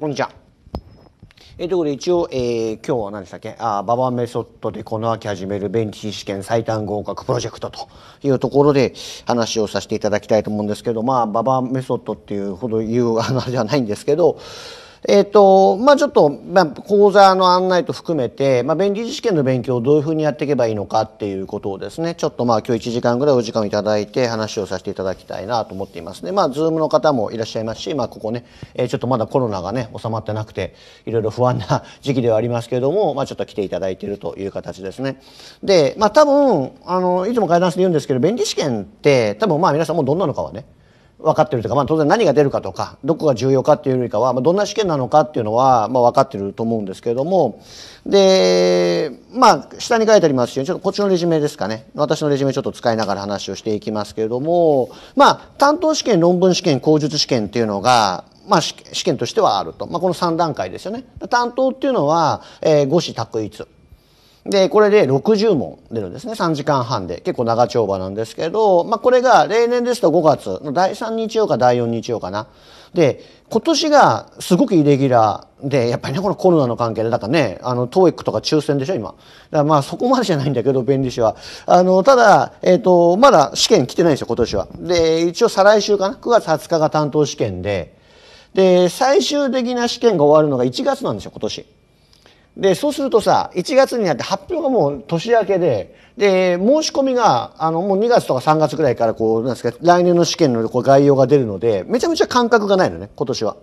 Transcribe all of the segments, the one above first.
こんにちは。えー、ということで一応、えー、今日は何でしたっけあババメソッドでこの秋始めるベンチ試験最短合格プロジェクトというところで話をさせていただきたいと思うんですけどまあババメソッドっていうほど言う話じゃないんですけどえっ、ー、と、まあちょっと、まあ、講座の案内と含めて、まあ、便利試験の勉強をどういうふうにやっていけばいいのかっていうことをですね、ちょっとまあ今日1時間ぐらいお時間をいただいて話をさせていただきたいなと思っていますね。まあ、ズームの方もいらっしゃいますし、まあ、ここね、えー、ちょっとまだコロナがね、収まってなくて、いろいろ不安な時期ではありますけれども、まあ、ちょっと来ていただいているという形ですね。で、まあ、多分、あの、いつもガイダンスで言うんですけど、便利試験って、多分まあ皆さんもどんなのかはね、分かってるとか、まあ、当然何が出るかとかどこが重要かっていうよりかは、まあ、どんな試験なのかっていうのは、まあ、分かってると思うんですけれどもでまあ下に書いてありますようにちょっとこっちのレジュメですかね私のレジュメちょっと使いながら話をしていきますけれどもまあ担当試験論文試験口述試験っていうのが、まあ、試験としてはあると、まあ、この3段階ですよね。担当っていうのは、えー、5子択一で、これで60問出るんですね。3時間半で。結構長丁場なんですけど、まあこれが例年ですと5月の第3日曜か第4日曜かな。で、今年がすごくイレギュラーで、やっぱりね、このコロナの関係で、だからね、あの、トーイックとか抽選でしょ、今。だからまあそこまでじゃないんだけど、弁理士は。あの、ただ、えっ、ー、と、まだ試験来てないんですよ、今年は。で、一応再来週かな。9月20日が担当試験で、で、最終的な試験が終わるのが1月なんですよ、今年。で、そうするとさ、1月になって発表がもう年明けで、で、申し込みが、あの、もう2月とか3月ぐらいからこう、なんですか、来年の試験のこう概要が出るので、めちゃめちゃ感覚がないのね、今年は。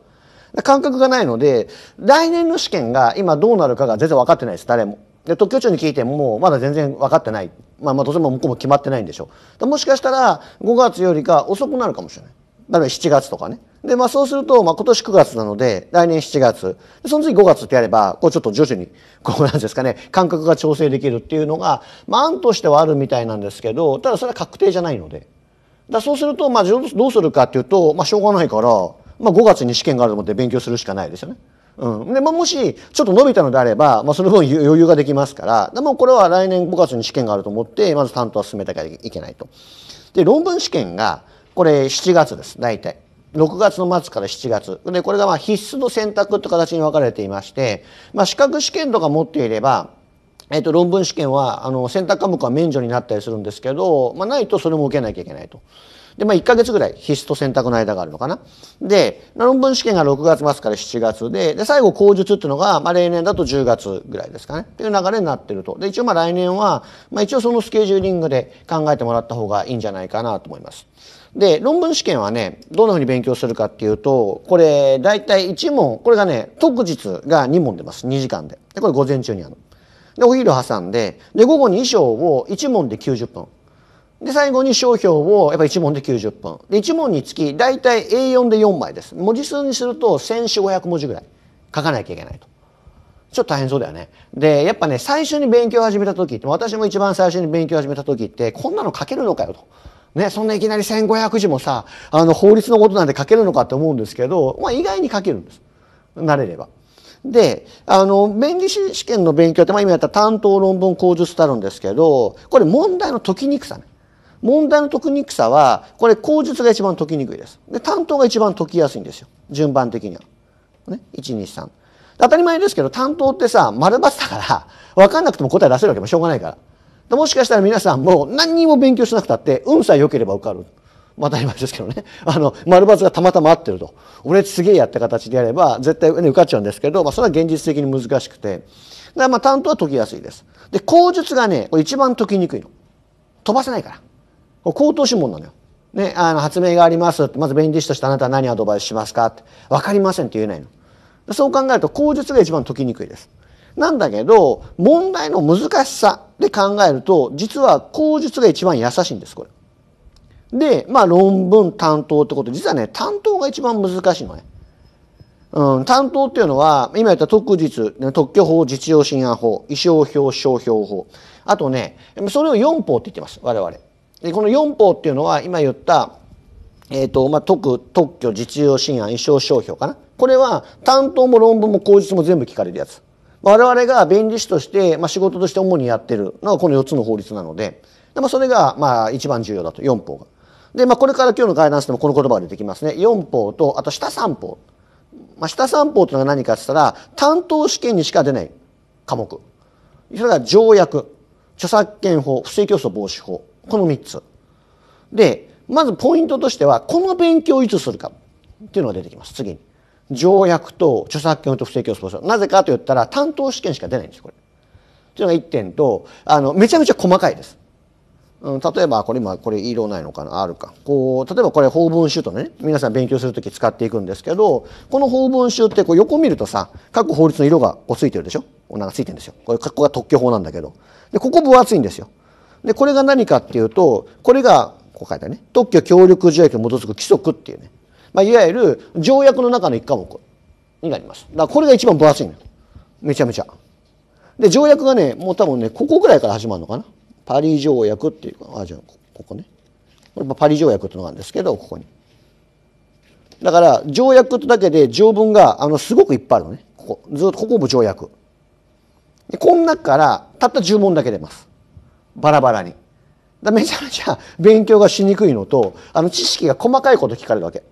感覚がないので、来年の試験が今どうなるかが全然分かってないです、誰も。で、特許庁に聞いても、うまだ全然分かってない。まあまあ、当然も向こうも決まってないんでしょう。もしかしたら、5月よりか遅くなるかもしれない。だから7月とかね。で、まあそうすると、まあ今年9月なので、来年7月、その次5月ってやれば、こうちょっと徐々に、こうなんですかね、感覚が調整できるっていうのが、まあ案としてはあるみたいなんですけど、ただそれは確定じゃないので。だそうすると、まあどうするかっていうと、まあしょうがないから、まあ5月に試験があると思って勉強するしかないですよね。うん。で、まあ、もし、ちょっと伸びたのであれば、まあ、その分余裕ができますから、でもこれは来年5月に試験があると思って、まず担当は進めなきゃいけないと。で、論文試験が、これ7月です、大体。6月の末から7月でこれがまあ必須の選択という形に分かれていまして、まあ、資格試験とか持っていればえー、と論文試験はあの選択科目は免除になったりするんですけど、まあ、ないとそれも受けなきゃいけないと。で、まあ、1か月ぐらい必須と選択の間があるのかな。で、論文試験が6月末から7月で、で、最後口述っていうのが、まあ、例年だと10月ぐらいですかね。っていう流れになってると。で、一応まあ来年は、まあ、一応そのスケジューリングで考えてもらった方がいいんじゃないかなと思います。で論文試験はねどんなふうに勉強するかっていうとこれ大体1問これがね特日が2問出ます2時間ででこれ午前中にあるでお昼挟んでで午後に衣装を1問で90分で最後に商標をやっぱ1問で90分で1問につき大体 A4 で4枚です文字数にすると1 5 0 0文字ぐらい書かなきゃいけないとちょっと大変そうだよねでやっぱね最初に勉強始めた時って私も一番最初に勉強始めた時ってこんなの書けるのかよと。ね、そんないきなり1,500字もさあの法律のことなんて書けるのかって思うんですけど、まあ、意外に書けるんです慣れれば。であの弁理士試験の勉強って、まあ、今やった担当論文口述ってあるんですけどこれ問題の解きにくさね。問題の解きにくさはこれ口述が一番解きにくいです。で担当が一番解きやすいんですよ順番的には。ね、123。当たり前ですけど担当ってさ丸×だから分かんなくても答え出せるわけもしょうがないから。もしかしたら皆さんも何にも勉強しなくたって運さえ良ければ受かる。当たり前ですけどね。あの、丸抜がたまたま合ってると。俺すげえやった形でやれば絶対、受かっちゃうんですけど、まあ、それは現実的に難しくて。だまあ担当は解きやすいです。で、口述がね、これ一番解きにくいの。飛ばせないから。これ口頭指紋なのよ。ね、あの発明がありますまず弁理士としてあなたは何アドバイスしますかってかりませんって言えないのそう考えると口述が一番解きにくいですなんだけど問題の難しさで考えると実は口述が一番優しいんですこれ。でまあ論文担当ってこと実はね担当が一番難しいのね。うん、担当っていうのは今言った特実特許法実用信案法意思表商標法あとねそれを4法って言ってます我々。でこの4法っていうのは今言ったえっ、ー、と、まあ、特、特許、実用信案、意思商標かな。これは、担当も論文も口実も全部聞かれるやつ。我々が弁理士として、まあ、仕事として主にやってるのがこの4つの法律なのでで、まあ、それがまあ一番重要だと4法が。で、まあ、これから今日のガイダンスでもこの言葉が出てきますね4法とあと下3法。まあ、下3法というのが何かって言ったら担当試験にしか出ない科目それが条約著作権法不正競争防止法この3つでまずポイントとしてはこの勉強をいつするかっていうのが出てきます次に。条約と著作権と不正競争なぜかと言ったら担当試験しか出ないんですこれ。というのが1点とあのめちゃめちゃ細かいです。うん、例えばこれ今これ色ないのかなあるかこう例えばこれ法文集とね皆さん勉強する時使っていくんですけどこの法文集ってこう横見るとさ各法律の色がこうついてるでしょなんかついてるんですよこれここが特許法なんだけどでここ分厚いんですよでこれが何かっていうとこれがこう書いてあるね特許協力条約に基づく規則っていうねまあ、いわゆる条約の中の一科目になります。だからこれが一番分厚いのよ。めちゃめちゃ。で、条約がね、もう多分ね、ここぐらいから始まるのかな。パリ条約っていうか、あ、じゃあ、ここね。これパリ条約ってのがあるんですけど、ここに。だから、条約ってだけで条文が、あの、すごくいっぱいあるのね。ここ、ずっと、ここも条約。で、この中から、たった10問だけ出ます。バラバラに。だめちゃめちゃ勉強がしにくいのと、あの、知識が細かいこと聞かれるわけ。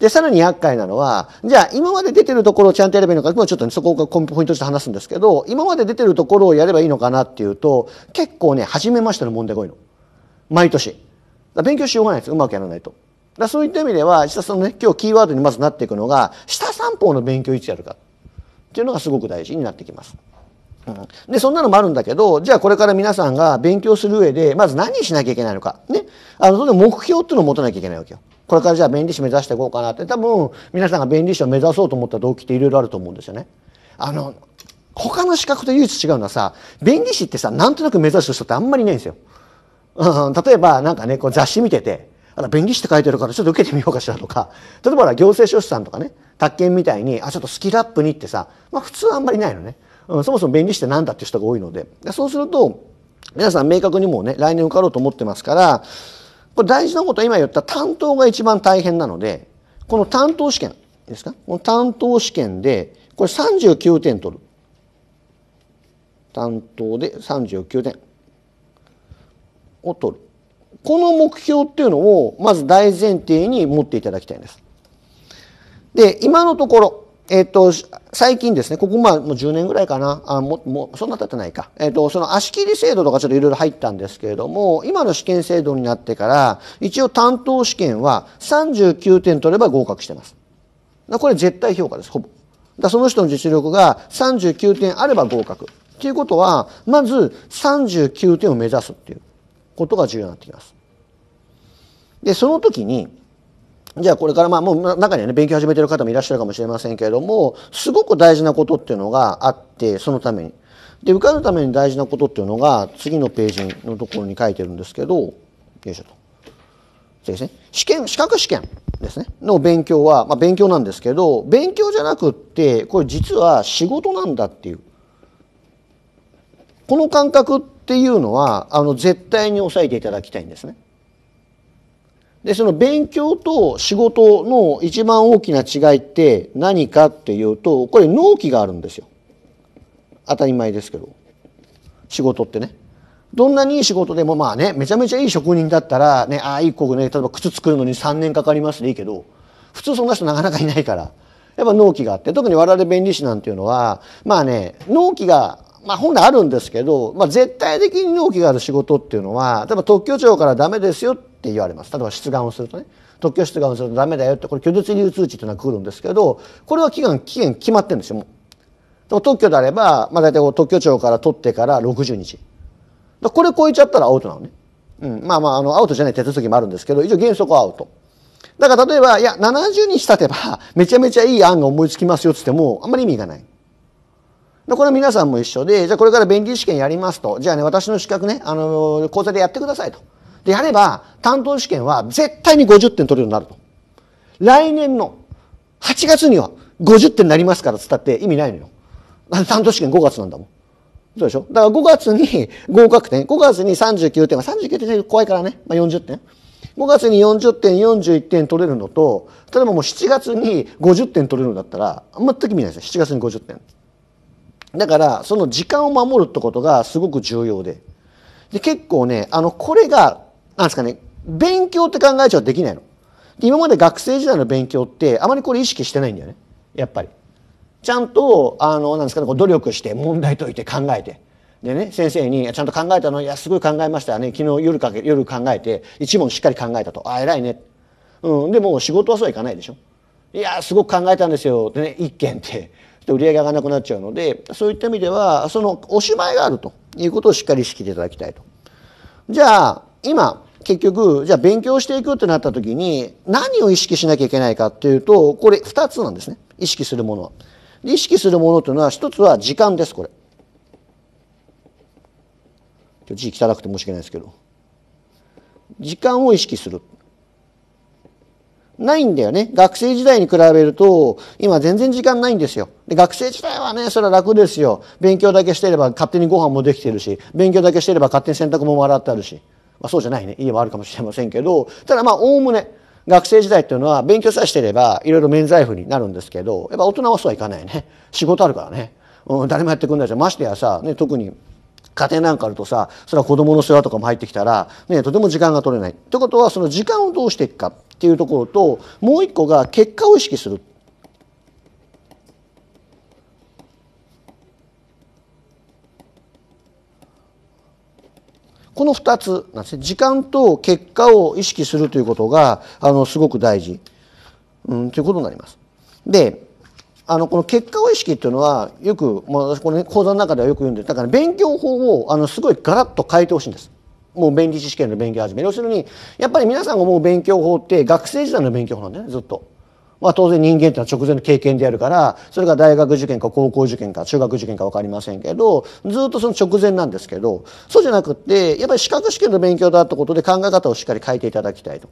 で、さらに厄介なのは、じゃあ今まで出てるところをちゃんとやればいいのか、今ちょっと、ね、そこがポイントとして話すんですけど、今まで出てるところをやればいいのかなっていうと、結構ね、初めましての問題が多いの。毎年。勉強しようがないです。うまくやらないと。だそういった意味では、実はそのね、今日キーワードにまずなっていくのが、下三方の勉強いつやるかっていうのがすごく大事になってきます。でそんなのもあるんだけどじゃあこれから皆さんが勉強する上でまず何しなきゃいけないのかねあのその目標っていうのを持たなきゃいけないわけよ。これからじゃあ弁理士目指していこうかなって多分皆さんが弁理士を目指そうと思った動機っていろいろあると思うんですよね。あの他の資格と唯一違うのはさ弁理士ってさなんとなく目指す人ってあんまりいないんですよ。うん、例えば何かねこう雑誌見ててあら弁理士って書いてるからちょっと受けてみようかしらとか例えば行政書士さんとかね宅建みたいにあちょっとスキルアップにってさ、まあ、普通はあんまりないのね。そもそも弁理士って何だっていう人が多いのでそうすると皆さん明確にもうね来年受かろうと思ってますからこれ大事なことは今言った担当が一番大変なのでこの担当試験ですかこの担当試験でこれ39点取る担当で39点を取るこの目標っていうのをまず大前提に持っていただきたいんです。で今のところえっと、最近ですね、ここまあもう10年ぐらいかな、あももうそんな経ってないか、えっと、その足切り制度とかちょっといろいろ入ったんですけれども、今の試験制度になってから、一応担当試験は39点取れば合格してます。これ絶対評価です、ほぼ。だその人の実力が39点あれば合格。っていうことは、まず39点を目指すっていうことが重要になってきます。で、その時に、じゃあこれからまあもう中にはね勉強始めてる方もいらっしゃるかもしれませんけれどもすごく大事なことっていうのがあってそのために。で受かるために大事なことっていうのが次のページのところに書いてるんですけどよいしょと。そうですね、試験資格試験ですねの勉強は、まあ、勉強なんですけど勉強じゃなくってこれ実は仕事なんだっていうこの感覚っていうのはあの絶対に抑えていただきたいんですね。でその勉強と仕事の一番大きな違いって何かっていうとこれ納期があるんですよ当たり前ですけど仕事ってねどんなにいい仕事でもまあねめちゃめちゃいい職人だったらねああいいね例えば靴作るのに3年かかりますでいいけど普通そんな人なかなかいないからやっぱ納期があって特に我々弁理士なんていうのはまあね納期がまあ、本来あるんですけど、まあ、絶対的に納期がある仕事っていうのは例えば特許庁からダメですよってって言われます例えば出願をするとね特許出願をするとダメだよってこれ拒絶流通知というのが来るんですけどこれは期限期限決まってるんですよもう。特許であれば、まあ、大体特許庁から取ってから60日。これ超えちゃったらアウトなのね。うん。まあまあ、あの、アウトじゃない手続きもあるんですけど、一応原則はアウト。だから例えば、いや、70日経てば、めちゃめちゃいい案が思いつきますよっつっても、あんまり意味がない。これ皆さんも一緒で、じゃあこれから便利試験やりますと、じゃあね、私の資格ね、あの、講座でやってくださいと。でやれば担当試験は絶対に50点取れるようになると。来年の8月には50点になりますからつったって意味ないのよ。担当試験5月なんだもん。そうでしょだから5月に合格点、5月に39点39点怖いからね、まあ、40点。5月に40点、41点取れるのと、例えばもう7月に50点取れるんだったら、全く意味ないですよ。7月に50点。だから、その時間を守るってことがすごく重要で。で、結構ね、あの、これがなんですかね、勉強って考えちゃうとできないの。今まで学生時代の勉強ってあまりこれ意識してないんだよね。やっぱり。ちゃんと、あの、なんですかね、こう努力して問題解いて考えて。でね、先生に、ちゃんと考えたの、いや、すごい考えましたね。昨日夜かけ、夜考えて、一問しっかり考えたと。あ、偉いね。うん。でも仕事はそうはいかないでしょ。いや、すごく考えたんですよ。ってね、一件って。売り上げ上がなくなっちゃうので、そういった意味では、そのおしまいがあるということをしっかり意識していただきたいと。じゃあ、今、結局、じゃあ勉強していくってなった時に、何を意識しなきゃいけないかっていうと、これ2つなんですね。意識するものは。意識するものというのは、一つは時間です、これ。字汚くて申し訳ないですけど。時間を意識する。ないんだよね。学生時代に比べると、今全然時間ないんですよ。で学生時代はね、それは楽ですよ。勉強だけしてれば勝手にご飯もできてるし、勉強だけしてれば勝手に洗濯も洗ってあるし。まあ、そうじゃないね家もあるかもしれませんけどただまあおおむね学生時代っていうのは勉強さえしてればいろいろ免罪符になるんですけどやっぱ大人はそうはいかないね仕事あるからね、うん、誰もやってくんないじゃんましてやさ、ね、特に家庭なんかあるとさそれは子供の世話とかも入ってきたら、ね、とても時間が取れないってことはその時間をどうしていくかっていうところともう一個が結果を意識するこの2つなんですね時間と結果を意識するということがあのすごく大事、うん、ということになります。であのこの結果を意識っていうのはよく、まあ、私この、ね、講座の中ではよく言うんでだから勉強法をあのすごいガラッと変えてほしいんです。もう便利知識の勉強を始める要するにやっぱり皆さんが思う勉強法って学生時代の勉強法なんだよねずっと。まあ、当然人間っていうのは直前の経験であるからそれが大学受験か高校受験か中学受験か分かりませんけどずっとその直前なんですけどそうじゃなくってやっぱり資格試験の勉強だってことで考え方をしっかり変えていただきたいと。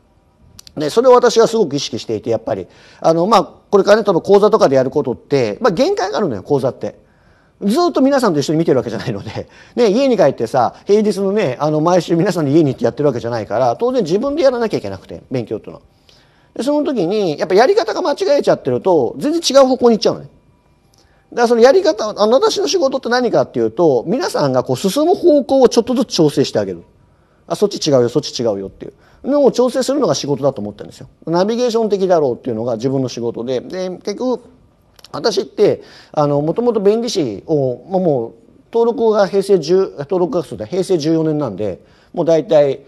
ね、それを私はすごく意識していてやっぱりあの、まあ、これからね多分講座とかでやることって、まあ、限界があるのよ講座って。ずっと皆さんと一緒に見てるわけじゃないので、ね、家に帰ってさ平日のねあの毎週皆さんに家に行ってやってるわけじゃないから当然自分でやらなきゃいけなくて勉強っていうのは。で、その時に、やっぱやり方が間違えちゃってると、全然違う方向に行っちゃうね。だからそのやり方、あの、私の仕事って何かっていうと、皆さんがこう進む方向をちょっとずつ調整してあげる。あ、そっち違うよ、そっち違うよっていうのを調整するのが仕事だと思ってるんですよ。ナビゲーション的だろうっていうのが自分の仕事で。で、結局、私って、あの、もともと弁理士を、まあ、もう、登録が平成10、登録学って平成14年なんで、もう大体、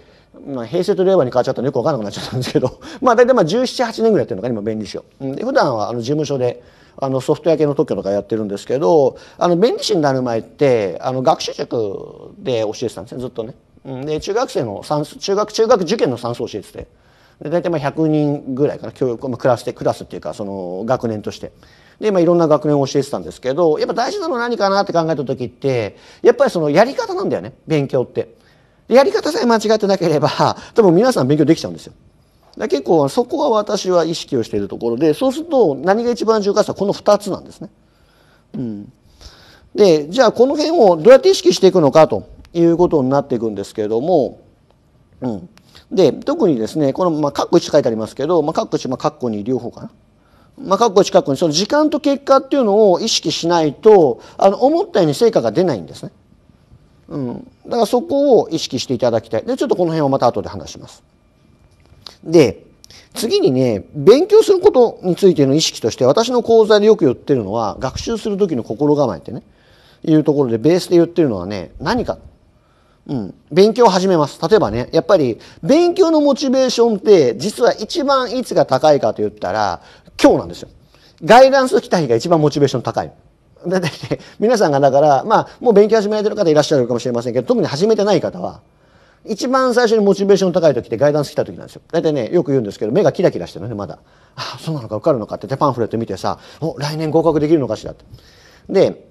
まあ、平成と令和に変わっちゃったのよく分からなくなっちゃったんですけど まあ大体まあ1718年ぐらいやってるのか今弁理士を。で普段はあの事務所であのソフトウェア系の特許とかやってるんですけどあの弁理士になる前ってあの学習塾で教えてたんですねずっとね。で中学生の算数中学中学受験の算数を教えててで大体まあ100人ぐらいかな教育、まあ、クラスでクラスっていうかその学年として。で、まあ、いろんな学年を教えてたんですけどやっぱ大事なのは何かなって考えた時ってやっぱりそのやり方なんだよね勉強って。やり方さえ間違ってなければ、多 分皆さん勉強できちゃうんですよ。だ結構そこは私は意識をしているところで、そうすると何が一番重要かとこの2つなんですね。うん。で、じゃあこの辺をどうやって意識していくのかということになっていくんですけれども、うん。で、特にですね、この、まあ、カッコ1書いてありますけど、まあ、カッコ1、まあ、カッコ2両方かな。まあ、カッコ1、カッコ2、その時間と結果っていうのを意識しないと、あの、思ったように成果が出ないんですね。うん、だからそこを意識していただきたいでちょっとこの辺はまた後で話します。で次にね勉強することについての意識として私の講座でよく言ってるのは学習する時の心構えってねいうところでベースで言ってるのはね何か、うん、勉強を始めます例えばねやっぱり勉強のモチベーションって実は一番いつが高いかと言ったら今日なんですよ。ガイダンス期待が一番モチベーション高い。だって皆さんがだからまあもう勉強始められてる方いらっしゃるかもしれませんけど特に始めてない方は一番最初にモチベーション高い時ってガイダンス来た時なんですよ大体ねよく言うんですけど目がキラキラしてるのねまだああそうなのか受かるのかってパンフレット見てさお来年合格できるのかしらってで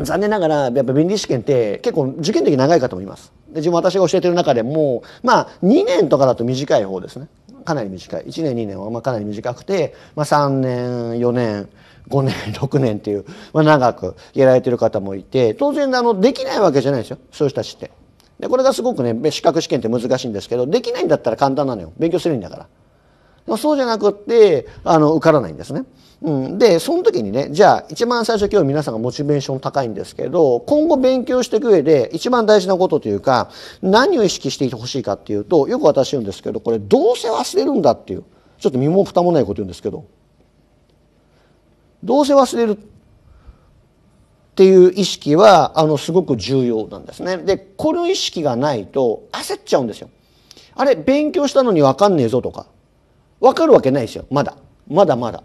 残念ながらやっぱ倫理試験って結構受験的長い方もいますで自分私が教えてる中でもまあ2年とかだと短い方ですねかなり短い1年2年はまあかなり短くて、まあ、3年4年5年6 年っていう、まあ、長くやられてる方もいて当然あのできないわけじゃないですよそういう人たちって。でこれがすごくね資格試験って難しいんですけどできないんだったら簡単なのよ勉強するんだから。そうじゃなくってあの受からないんですね。うん、でその時にねじゃあ一番最初今日皆さんがモチベーション高いんですけど今後勉強していく上で一番大事なことというか何を意識していてほしいかっていうとよく私言うんですけどこれどうせ忘れるんだっていうちょっと身も蓋もないこと言うんですけどどうせ忘れるっていう意識はあのすごく重要なんですね。でこの意識がないと焦っちゃうんですよ。あれ勉強したのにわかんねえぞとかわかるわけないですよまだまだまだ。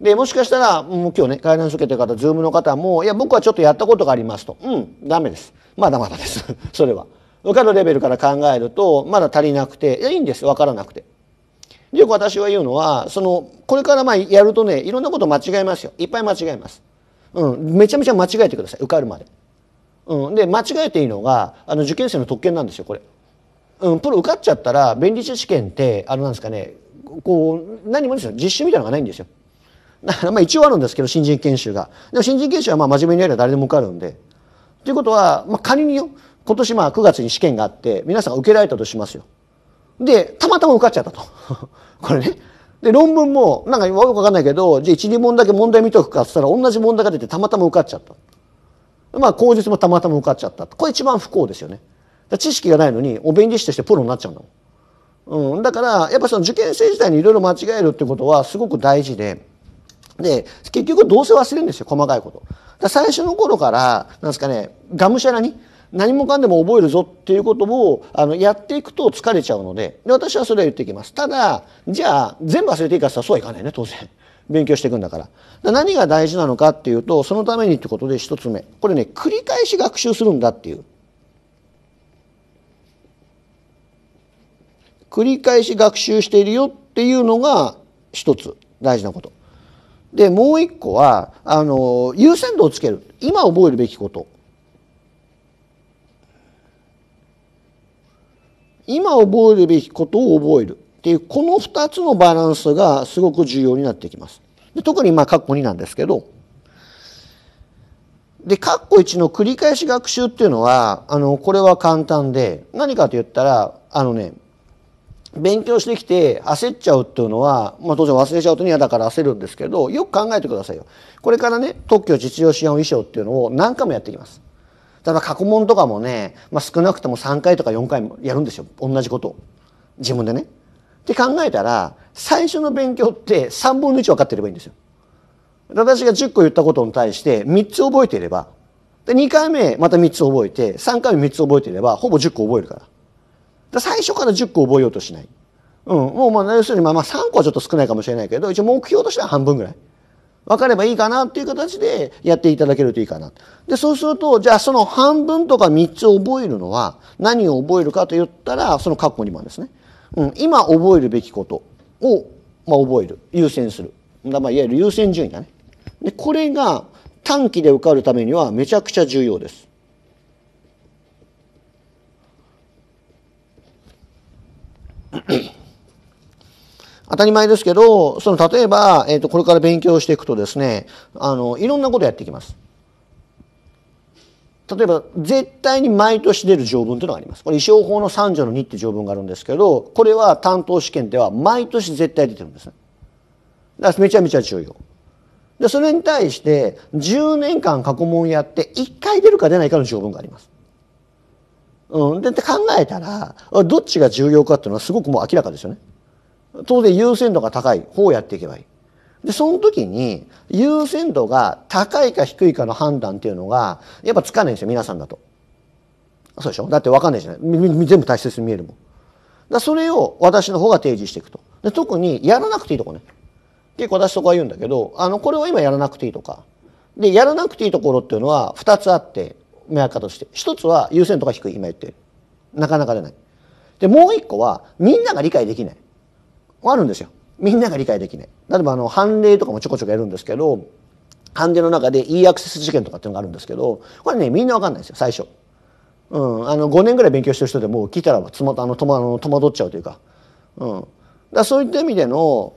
でもしかしたらもう今日ね会談受けてる方ズームの方も「いや僕はちょっとやったことがあります」と「うんダメですまだまだです それは」。分かるレベルから考えるとまだ足りなくて「いやいいんですわからなくて」よく私は言うのはそのこれからまあやるとねいろんなこと間違えますよいっぱい間違えます、うん、めちゃめちゃ間違えてください受かるまで、うん、で間違えていいのがあの受験生の特権なんですよこれ、うん、プロ受かっちゃったら弁理士試験ってあのなんですかねこう何もですよ実習みたいなのがないんですよだからまあ一応あるんですけど新人研修がでも新人研修はまあ真面目にやれば誰でも受かるんでということは、まあ、仮によ今年まあ9月に試験があって皆さん受けられたとしますよで、たまたま受かっちゃったと。これね。で、論文も、なんかよくわかんないけど、じゃあ一、二問だけ問題見とくかって言ったら、同じ問題が出てたまたま受かっちゃった。まあ、口述もたまたま受かっちゃった。これ一番不幸ですよね。知識がないのに、お弁理士としてプロになっちゃうの。うん、だから、やっぱその受験生自体にいろいろ間違えるってことはすごく大事で、で、結局どうせ忘れるんですよ、細かいこと。最初の頃から、なんですかね、がむしゃらに、何もかんでも覚えるぞっていうことをあのやっていくと疲れちゃうのでで私はそれは言っていきますただじゃあ全部忘れていいかってそうはいかないね当然勉強していくんだから何が大事なのかっていうとそのためにってことで1つ目これね繰り返し学習するんだっていう繰り返し学習しているよっていうのが一つ大事なことでもう一個はあの優先度をつける今覚えるべきこと今覚えるべきことを覚えるっていうこの2つのバランスがすごく重要になってきます。で特にまあ括弧2なんですけどで括弧1の繰り返し学習っていうのはあのこれは簡単で何かと言ったらあのね勉強してきて焦っちゃうっていうのは、まあ、当然忘れちゃうと嫌だから焦るんですけどよく考えてくださいよ。これからね特許実用支援衣装っていうのを何回もやっていきます。例えば過去問とかもね、まあ、少なくとも3回とか4回もやるんですよ同じことを自分でね。って考えたら最初の勉強って3分の1分かってればいいんですよ。私が10個言ったことに対して3つ覚えていればで2回目また3つ覚えて3回目3つ覚えていればほぼ10個覚えるから。から最初から10個覚えようとしない。うん、もうまあ要するにまあまあ3個はちょっと少ないかもしれないけど一応目標としては半分ぐらい。分かればいいかなっていう形でやっていただけるといいかな。で、そうすると、じゃあその半分とか3つ覚えるのは何を覚えるかと言ったら、その括弧2番ですね。うん、今覚えるべきことを、まあ、覚える。優先する。だまあ、いわゆる優先順位だね。で、これが短期で受かるためにはめちゃくちゃ重要です。当たり前ですけど、その例えば、えっ、ー、と、これから勉強していくとですね、あの、いろんなことやっていきます。例えば、絶対に毎年出る条文というのがあります。これ、意装法の3条の2って条文があるんですけど、これは担当試験では毎年絶対出てるんですね。だからめちゃめちゃ重要。で、それに対して、10年間過去問やって、1回出るか出ないかの条文があります。うん。で、って考えたら、どっちが重要かっていうのはすごくもう明らかですよね。当然優先度が高い方をやっていけばいい。で、その時に優先度が高いか低いかの判断っていうのが、やっぱつかないんですよ、皆さんだと。そうでしょだってわかんないじゃない全部大切に見えるもん。だそれを私の方が提示していくと。で特にやらなくていいとこね。結構私そこは言うんだけど、あの、これは今やらなくていいとか。で、やらなくていいところっていうのは2つあって、目安として。1つは優先度が低い、今言ってる。なかなか出ない。で、もう1個はみんなが理解できない。あるんですよ。みんなが理解できない。例えばあの判例とかもちょこちょこやるんですけど、判例の中で e アクセス事件とかっていうのがあるんですけど、これね、みんなわかんないですよ、最初。うん、あの5年ぐらい勉強してる人でも聞いたらつまあの戸惑っちゃうというか,、うん、だそういった意味での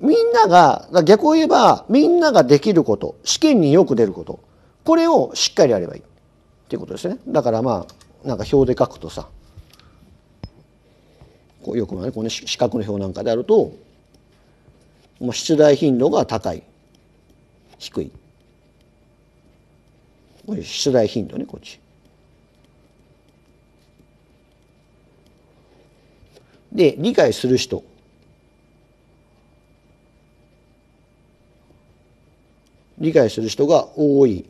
みんなが逆を言えばみんなができること試験によく出ることこれをしっかりやればいいっていうことですねだからまあなんか表で書くとさこうよくこの四角の表なんかであると出題頻度が高い低いこう出題頻度ねこっち。で理解する人理解する人が多い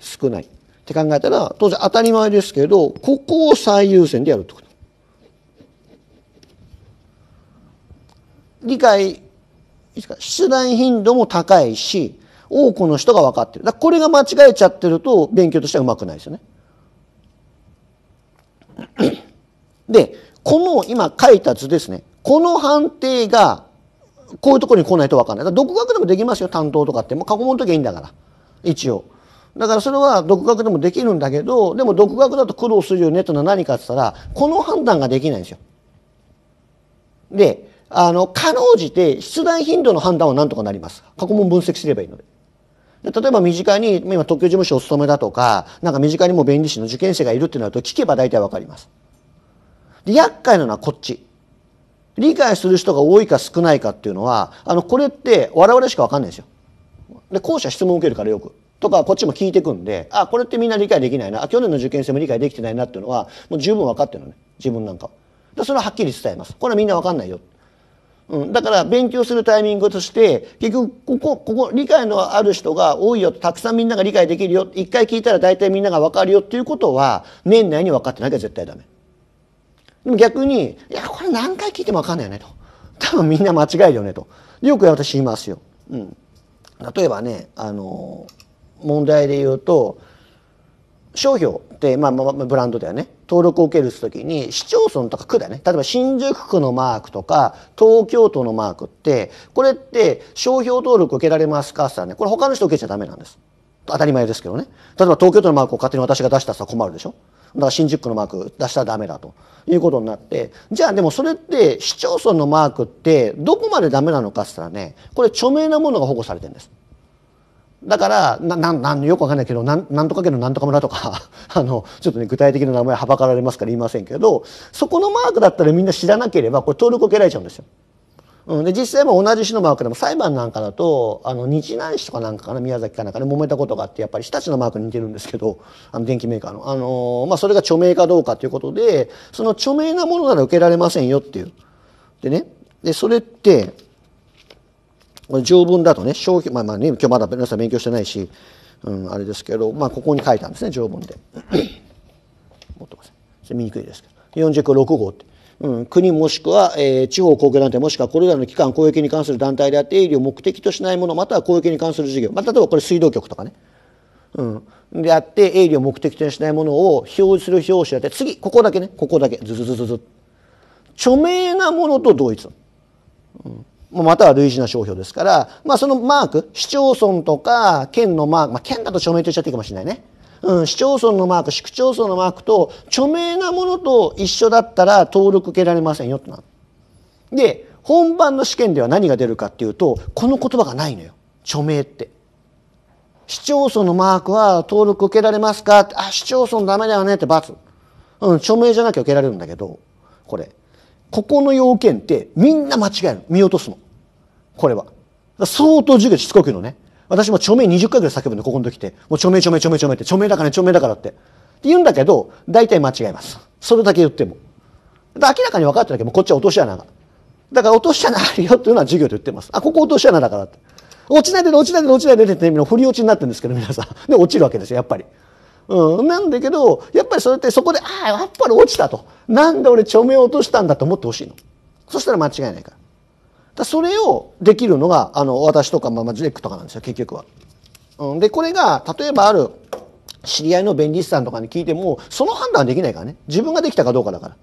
少ないって考えたら当然当たり前ですけどここを最優先でやるってこと。理解、出題頻度も高いし、多くの人が分かってる。だこれが間違えちゃってると、勉強としてはうまくないですよね。で、この今書いた図ですね。この判定が、こういうところに来ないと分かんない。だから独学でもできますよ、担当とかって。もう過去問の時はいいんだから。一応。だからそれは独学でもできるんだけど、でも独学だと苦労するよねというのは何かって言ったら、この判断ができないんですよ。で、あのかろうじて出題頻度の判断は何とかなります過去問分析すればいいので。例えば身近に今特許事務所お勤めだとかなんか身近にも弁理士の受験生がいるってなると聞けば大体わかります。で厄介なのはこっち。理解する人が多いか少ないかっていうのはあのこれって我々しかわかんないですよ。で後者質問を受けるからよく。とかこっちも聞いてくんであこれってみんな理解できないな去年の受験生も理解できてないなっていうのはもう十分分かってるのね自分なんかは。それははっきり伝えます。これはみんな分かんないよ。うん、だから勉強するタイミングとして結局ここここ理解のある人が多いよたくさんみんなが理解できるよ一回聞いたら大体みんなが分かるよっていうことは年内に分かってなきゃ絶対ダメ。でも逆にいやこれ何回聞いても分かんないよねと多分みんな間違えるよねとよく私言いますよ。うん、例えばねあの問題で言うと商標って、まあ、まあ、ブランドだよね登録を受けるときに市町村とか区だね例えば新宿区のマークとか東京都のマークってこれって商標登録受けられますかって言ったらねこれ他の人受けちゃダメなんです当たり前ですけどね例えば東京都のマークを勝手に私が出したら困るでしょだから新宿区のマーク出したらダメだということになってじゃあでもそれって市町村のマークってどこまでダメなのかって言ったらねこれ著名なものが保護されてるんです。だからななんよくわかんないけどなんなんとかけのなんとか村とか あのちょっとね具体的な名前はばかられますから言いませんけどそこのマークだったらみんな知らなければこれ登録受けられちゃうんですよ。うん、で実際も同じ市のマークでも裁判なんかだとあの日南市とかなんかかな宮崎かなんかで、ね、揉めたことがあってやっぱり日立のマークに似てるんですけどあの電機メーカーの、あのまあ、それが著名かどうかということでその著名なものなら受けられませんよっていう。でねでそれって条文だとね消費まあまあね今日まだ皆さん勉強してないし、うん、あれですけど、まあ、ここに書いたんですね条文で 持ってません見にくいですけど40 6号って。うん、国もしくは、えー、地方公共団体もしくはこれらの機関公益に関する団体であって営利を目的としないものまたは公益に関する事業、まあ、例えばこれ水道局とかね、うん、であって営利を目的としないものを表示する表紙であって次ここだけねここだけずずずずず著名なものと同一、うん、または類似な商標ですから、まあ、そのマーク市町村とか県のマーク、まあ、県だと署名と言っちゃっていいかもしれないね、うん、市町村のマーク市区町村のマークと著名なものと一緒だったら登録受けられませんよってなで本番の試験では何が出るかっていうとこの言葉がないのよ著名って。市町村のマークは登録受けられますかって、あ、市町村ダメだよねって罰。うん、著名じゃなきゃ受けられるんだけど、これ。ここの要件ってみんな間違える。見落とすの。これは。相当授業しつこくのね。私も著名20回ぐらい叫ぶの、ここの時って。もう著名著名著名著名って、著名だから、ね、著名だからって。って言うんだけど、大体間違えます。それだけ言っても。だ明らかに分かってなきゃもうこっちは落とし穴が。だから落とし穴あるよっていうのは授業で言ってます。あ、ここ落とし穴だからって。落ちないで落ちないで落ちないでって、振り落ちになってるんですけど、皆さん。で、落ちるわけですよ、やっぱり。うん、なんだけどやっぱりそれってそこでああやっぱり落ちたとなんで俺著名を落としたんだと思ってほしいのそしたら間違いないからだそれをできるのがあの私とか、まあ、ジェックとかなんですよ結局は、うん、でこれが例えばある知り合いの弁理士さんとかに聞いてもその判断はできないからね自分ができたかどうかだから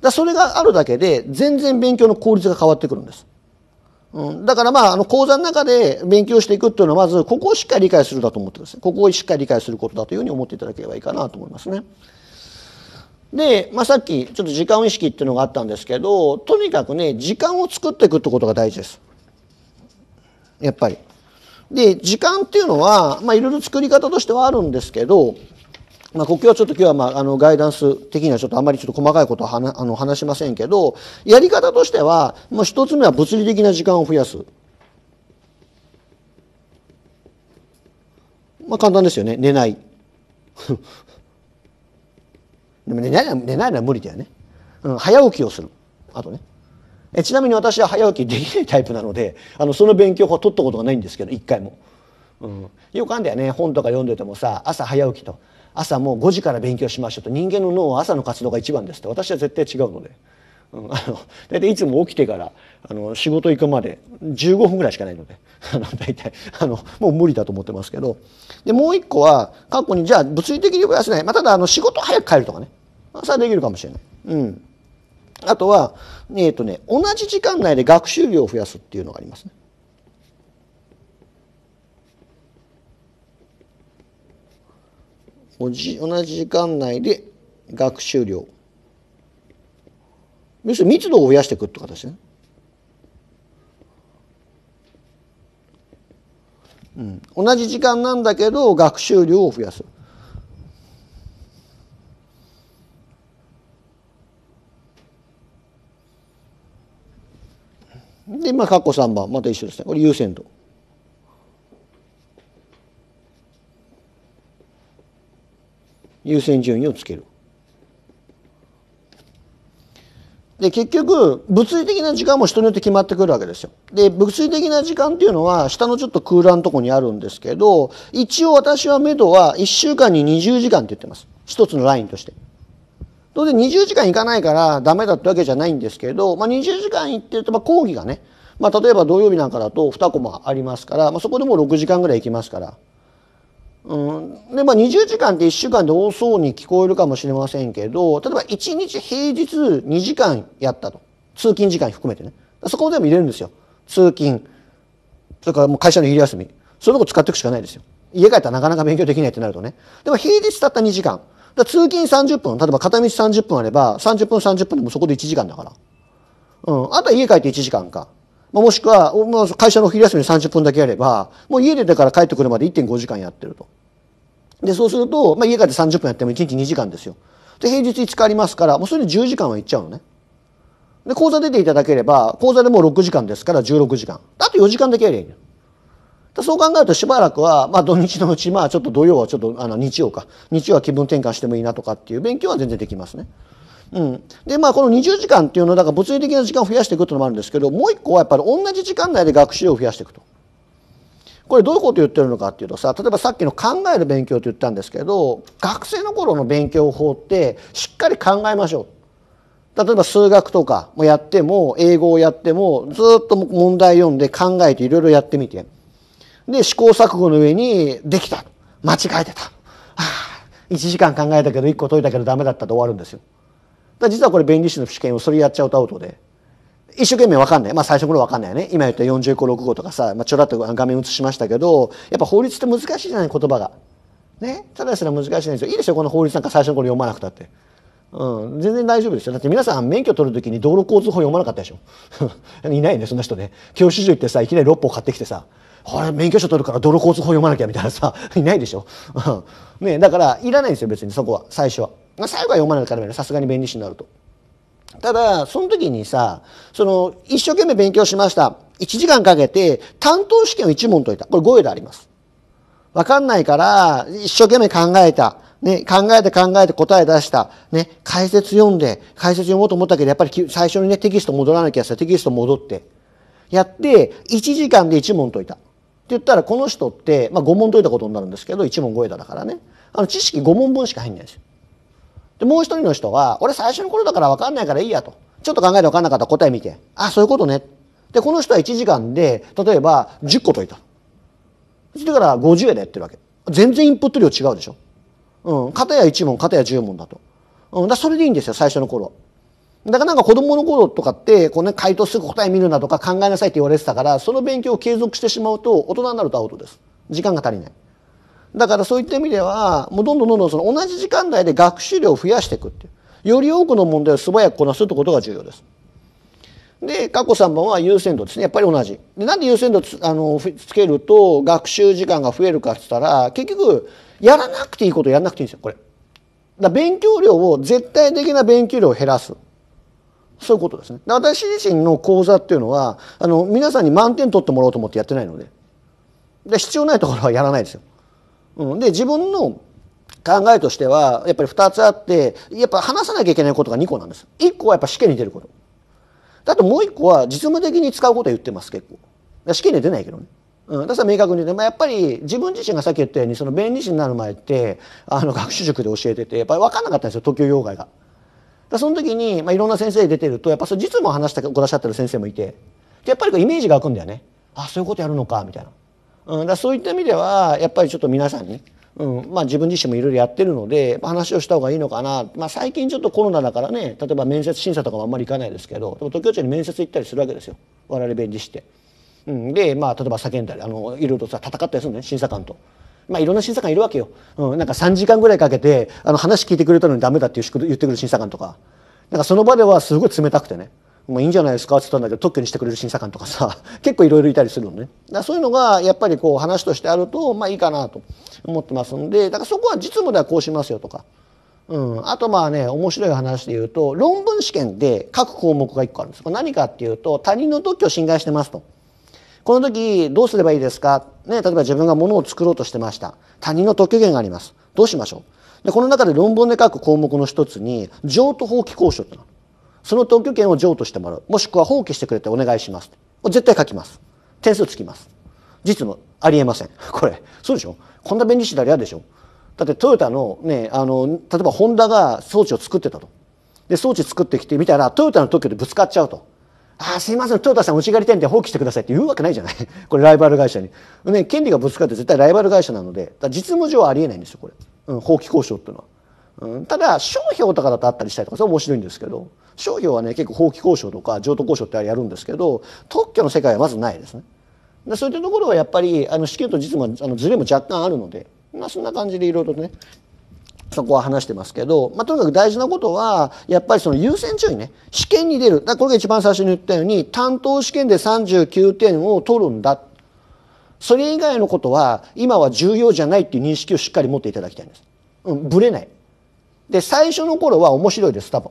だそれがあるだけで全然勉強の効率が変わってくるんですうん、だからまああの講座の中で勉強していくっていうのはまずここをしっかり理解するだと思ってくださいここをしっかり理解することだというふうに思っていただければいいかなと思いますね。で、まあ、さっきちょっと時間意識っていうのがあったんですけどとにかくね時間を作っていくってことが大事です。やっぱり。で時間っていうのは、まあ、いろいろ作り方としてはあるんですけどまあ、国境はちょっと今日は、まあ、あの、ガイダンス的にはちょっとあまりちょっと細かいことはなあの話しませんけど、やり方としては、もう一つ目は物理的な時間を増やす。まあ、簡単ですよね。寝ない。でも寝ない寝ないのは無理だよね。うん、早起きをする。あとね。えちなみに私は早起きできないタイプなので、あの、その勉強法取ったことがないんですけど、一回も。うん、よくあんだよね本とか読んでてもさ朝早起きと朝もう5時から勉強しましょうと人間の脳は朝の活動が一番ですって私は絶対違うので。うん、大体いつも起きてからあの仕事行くまで15分ぐらいしかないので大体もう無理だと思ってますけどでもう一個は過去にじゃあ物理的に増やせない、まあ、ただあの仕事早く帰るとかね朝はできるかもしれない。うん、あとは、えー、とね、同じ時間内で学習量を増やすっていうのがありますね。同じ時間内で学習量要するに密度を増やしていくって形ね。うん、同じ時間なんだけど学習量を増やす。で、まあ、括弧3番、また一緒ですね。これ優先度。優先順位をつける。で結局物理的な時間も人によって決まってくるわけですよ。で物理的な時間っていうのは下のちょっと空欄のとこにあるんですけど一応私は目処は1週間に20時間って言ってます一つのラインとして。当然20時間いかないからダメだってわけじゃないんですけど、まあ、20時間いってるとまあ講義がね、まあ、例えば土曜日なんかだと2コマありますから、まあ、そこでもう6時間ぐらいいきますからうん、でまあ20時間って1週間で多そうに聞こえるかもしれませんけど例えば1日平日2時間やったと通勤時間含めてねそこでも入れるんですよ通勤それからもう会社の昼休みそういうとこ使っていくしかないですよ家帰ったらなかなか勉強できないってなるとねでも平日たった2時間通勤30分例えば片道30分あれば30分30分でもそこで1時間だから、うん、あとは家帰って1時間かもしくは、会社の昼休みに30分だけやれば、もう家出てから帰ってくるまで1.5時間やってると。で、そうすると、まあ、家帰って30分やっても1日2時間ですよ。で、平日5日ありますから、もうそれで10時間はいっちゃうのね。で、講座出ていただければ、講座でもう6時間ですから16時間。あと4時間だけやりゃいいの。そう考えるとしばらくは、まあ土日のうち、まあちょっと土曜はちょっと、あの日曜か。日曜は気分転換してもいいなとかっていう勉強は全然できますね。うん、でまあこの20時間っていうのだから物理的な時間を増やしていくっていうのもあるんですけどもう一個はやっぱり同じ時間内で学習を増やしていくと。これどういうこと言ってるのかっていうとさ例えばさっきの考える勉強って言ったんですけど学生の頃の勉強法ってしっかり考えましょう。例えば数学とかもやっても英語をやってもずっと問題読んで考えていろいろやってみてで試行錯誤の上にできた間違えてた、はあ、1時間考えたけど1個解いたけどダメだったと終わるんですよ。だ実はこれ弁理士の試験をそれやっちゃうとアウトで一生懸命分かんない、まあ、最初の頃分かんないよね今言った4 5個6号とかさ、まあ、ちょらっと画面映しましたけどやっぱ法律って難しいじゃない言葉が。ね、ただすら難しいんですよいいでしょこの法律なんか最初の頃読まなくたって。うん、全然大丈夫ですよ。だって皆さん免許取るときに道路交通法読まなかったでしょ。いないね、そんな人ね。教習所行ってさ、いきなり6歩買ってきてさ、あれ、免許証取るから道路交通法読まなきゃみたいなさ、いないでしょ。ねだから、いらないんですよ、別にそこは、最初は。まあ、最後は読まないからねさすがに弁理士になると。ただその時にさその一生懸命勉強しました1時間かけて担当試験を1問解いたこれ5位であります。わかんないから一生懸命考えた。ね、考えて考えて答え出した。ね、解説読んで、解説読もうと思ったけど、やっぱり最初にね、テキスト戻らなきゃさ、テキスト戻って。やって、1時間で1問解いた。って言ったら、この人って、まあ5問解いたことになるんですけど、1問5位だからね。あの、知識5問分しか入んないですよ。で、もう一人の人は、俺最初の頃だから分かんないからいいやと。ちょっと考えて分かんなかったら答え見て。あ、そういうことね。で、この人は1時間で、例えば10個解いた。それから50円でやってるわけ。全然インプット量違うでしょ。うん。片や1問、片や10問だと。うん。だそれでいいんですよ、最初の頃だからなんか子供の頃とかって、こうね、回答すぐ答え見るなとか考えなさいって言われてたから、その勉強を継続してしまうと、大人になるとアウトです。時間が足りない。だからそういった意味ではもうどんどんどんどんその同じ時間内で学習量を増やしていくっていうより多くの問題を素早くこなすってことが重要です。で過去3番は優先度ですねやっぱり同じ。でなんで優先度つあのつけると学習時間が増えるかっつったら結局やらなくていいことやらなくていいんですよこれ。だ勉強量を絶対的な勉強量を減らす。そういうことですね。私自身の講座っていうのはあの皆さんに満点取ってもらおうと思ってやってないのでで必要ないところはやらないですよ。うん、で自分の考えとしてはやっぱり2つあってやっぱ話さなきゃいけないことが2個なんです1個はやっぱ試験に出ることだともう1個は実務的に使うこと言ってます結構試験に出ないけどねうん、だから明確にね、まあ、やっぱり自分自身がさっき言ったようにその弁理士になる前ってあの学習塾で教えててやっぱり分かんなかったんですよ特許業害が。だその時に、まあ、いろんな先生出てるとやっぱそ実務を話してくださってる先生もいてやっぱりイメージが湧くんだよねあそういうことやるのかみたいな。うん、だそういった意味ではやっぱりちょっと皆さんに、うんまあ、自分自身もいろいろやってるので、話をした方がいいのかな、まあ、最近ちょっとコロナだからね例えば面接審査とかもあんまり行かないですけどでも東京地に面接行ったりするわけですよ我々弁理士って。うん、で、まあ、例えば叫んだりあのいろいろとさ戦ったりするね審査官と。まあ、いろんな審査官いるわけよ、うん、なんか3時間ぐらいかけてあの話聞いてくれたのにダメだっていう言ってくる審査官とかなんかその場ではすごい冷たくてねまあ、いいんじゃないですかって言ったんだけど特許にしてくれる審査官とかさ 結構いろいろいたりするのねだそういうのがやっぱりこう話としてあるとまあいいかなと思ってますんでだからそこは実務ではこうしますよとか、うん、あとまあね面白い話で言うと論文試験で各項目が1個あるんですこれ何かっていうと他人の特許を侵害してますと。この時どうすればいいですか、ね、例えば自分が物を作ろうとしてました他人の特許権がありますどうしましょうでこの中で論文で書く項目の一つに譲渡法規交渉ってのその特許権を譲渡してもらうもしくは放棄してくれてお願いします絶対書きます点数つきます実務ありえません これそうでしょこんな便利り第嫌でしょだってトヨタの,、ね、あの例えばホンダが装置を作ってたとで装置作ってきてみたらトヨタの特許でぶつかっちゃうと。あすいませんトヨタさんうちがり店で放棄してくださいって言うわけないじゃない これライバル会社に、ね、権利がぶつかって絶対ライバル会社なので実務上はありえないんですよこれ、うん、放棄交渉っていうのはん、ただ商標とかだとあったりしたりとかそれ面白いんですけど商標はね結構法規交渉とか譲渡交渉ってやるんですけど特許の世界はまずないですねでそういったところはやっぱりあの試験と実務あのズレも若干あるので、まあ、そんな感じでいろいろとねそこは話してますけど、まあ、とにかく大事なことはやっぱりその優先順位ね試験に出るだこれが一番最初に言ったように担当試験で39点を取るんだそれ以外のことは今は重要じゃないっていう認識をしっかり持っていただきたいんです。うん、ぶれないで最初の頃は面白いです多分。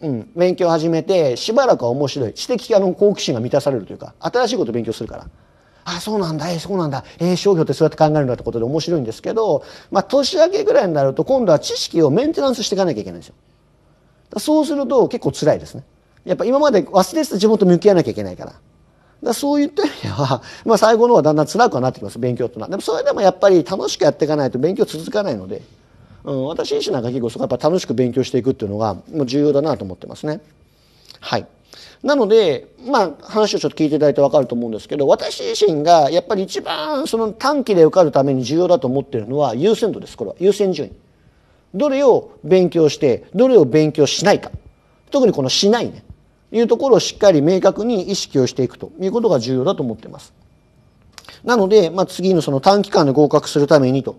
うん、勉強始めてしばらくは面白い知的あの好奇心が満たされるというか新しいこと勉強するからあそうなんだえー、そうなんだえー、商業ってそうやって考えるんだってことで面白いんですけど、まあ、年明けぐらいになると今度は知識をメンテナンスしていかなきゃいけないんですよそうすると結構辛いですねやっぱ今まで忘れてた地元と向き合わなきゃいけないからだそういった意味では、まあ、最後の方はだんだん辛くはなってきます勉強というのはでもそれでもやっぱり楽しくやっていかないと勉強続かないので。うん、私自身なんか結構そこやっぱ楽しく勉強していくっていうのがもう重要だなと思ってますね。はいなので、まあ、話をちょっと聞いていただいて分かると思うんですけど私自身がやっぱり一番その短期で受かるために重要だと思ってるのは優先度ですこれは優先順位。どれを勉強してどれを勉強しないか特にこの「しないね」いうところをしっかり明確に意識をしていくということが重要だと思ってます。なので、まあ、次のその短期間で合格するためにと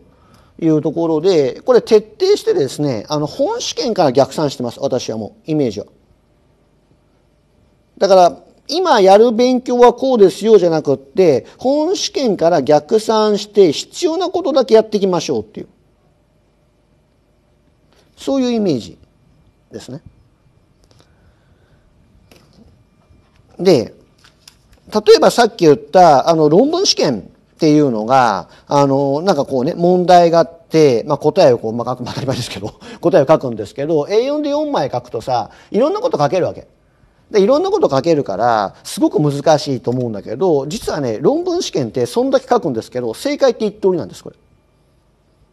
いうところで、これ徹底してですね、あの、本試験から逆算してます。私はもう、イメージは。だから、今やる勉強はこうですよじゃなくって、本試験から逆算して必要なことだけやっていきましょうっていう。そういうイメージですね。で、例えばさっき言った、あの、論文試験っていうのが、あの、なんかこうね、問題があって、まあ、答えをこう、まあ、書く、当たり前ですけど、答えを書くんですけど、A4 で4枚書くとさ、いろんなこと書けるわけ。でいろんなこと書けるからすごく難しいと思うんだけど実はね論文試験ってそんだけ書くんですけど正解って一通りなんですこれ。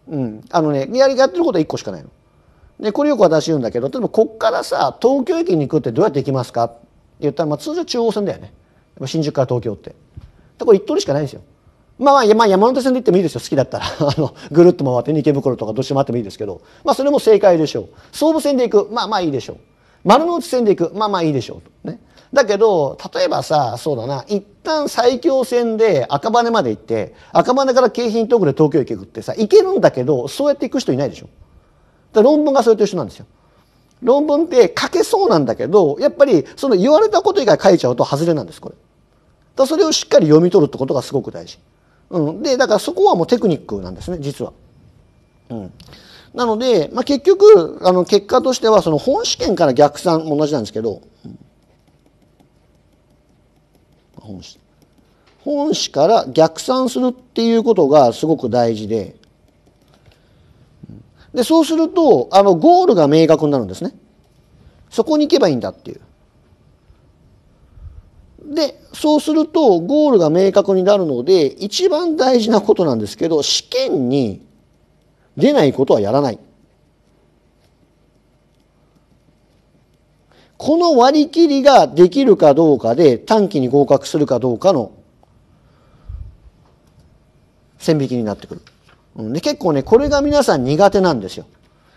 うん、あのねやりやってることは1個しかないの。でこれよく私言うんだけど例えばこっからさ東京駅に行くってどうやって行きますかって言ったら、まあ、通常中央線だよね新宿から東京って。これ1通りしかないんですよ。まあ、まあ、山手線で行ってもいいですよ好きだったら あのぐるっと回って池袋とかどっちもあってもいいですけど、まあ、それも正解でしょう総武線で行くまあまあいいでしょう丸の内線で行くまあまあいいでしょうねだけど例えばさそうだな一旦埼京線で赤羽まで行って赤羽から京浜東北で東京駅行くってさ行けるんだけどそうやって行く人いないでしょだ論文がそれと一緒なんですよ論文って書けそうなんだけどやっぱりその言われたこと以外書いちゃうと外れなんですこれだそれをしっかり読み取るってことがすごく大事うん、でだからそこはもうテクニックなんですね実は。うん、なので、まあ、結局あの結果としてはその本試験から逆算も同じなんですけど、うん、本試本試から逆算するっていうことがすごく大事ででそうするとあのゴールが明確になるんですね。そこに行けばいいんだっていう。でそうするとゴールが明確になるので一番大事なことなんですけど試験に出ないことはやらない。この割り切りができるかどうかで短期に合格するかどうかの線引きになってくる。で結構ねこれが皆さん苦手なんですよ。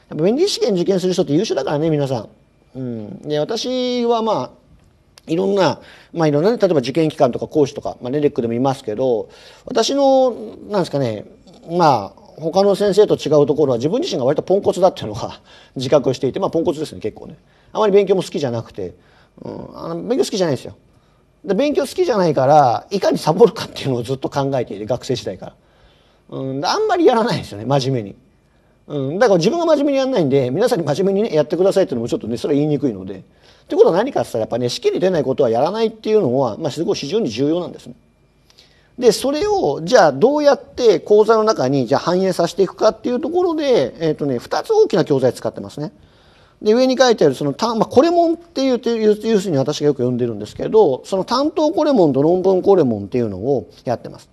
やっぱ弁理試験受験する人って優秀だからね皆さん。うん、で私はまあいろんな、まあ、いろんな、ね、例えば受験機関とか講師とか、まあ、レレックでもいますけど、私の、なんですかね、まあ、他の先生と違うところは自分自身が割とポンコツだっていうのが自覚していて、まあ、ポンコツですね、結構ね。あまり勉強も好きじゃなくて、うん、あの勉強好きじゃないですよ。で勉強好きじゃないからいかにサボるかっていうのをずっと考えていて学生時代から、うん、あんまりやらないですよね真面目にうん、だから自分が真面目にやらないんで皆さんに真面目にねやってくださいっていうのもちょっとねそれは言いにくいので。ってことは何かってったらやっぱね式に出ないことはやらないっていうのは、まあ、すごい非常に重要なんですね。でそれをじゃあどうやって講座の中にじゃあ反映させていくかっていうところで、えーとね、2つ大きな教材使ってますね。で上に書いてあるその、た、まあ、これもんっていうといういうに私がよく読んでるんですけどその担当コレモンと論文コレモンっていうのをやってます。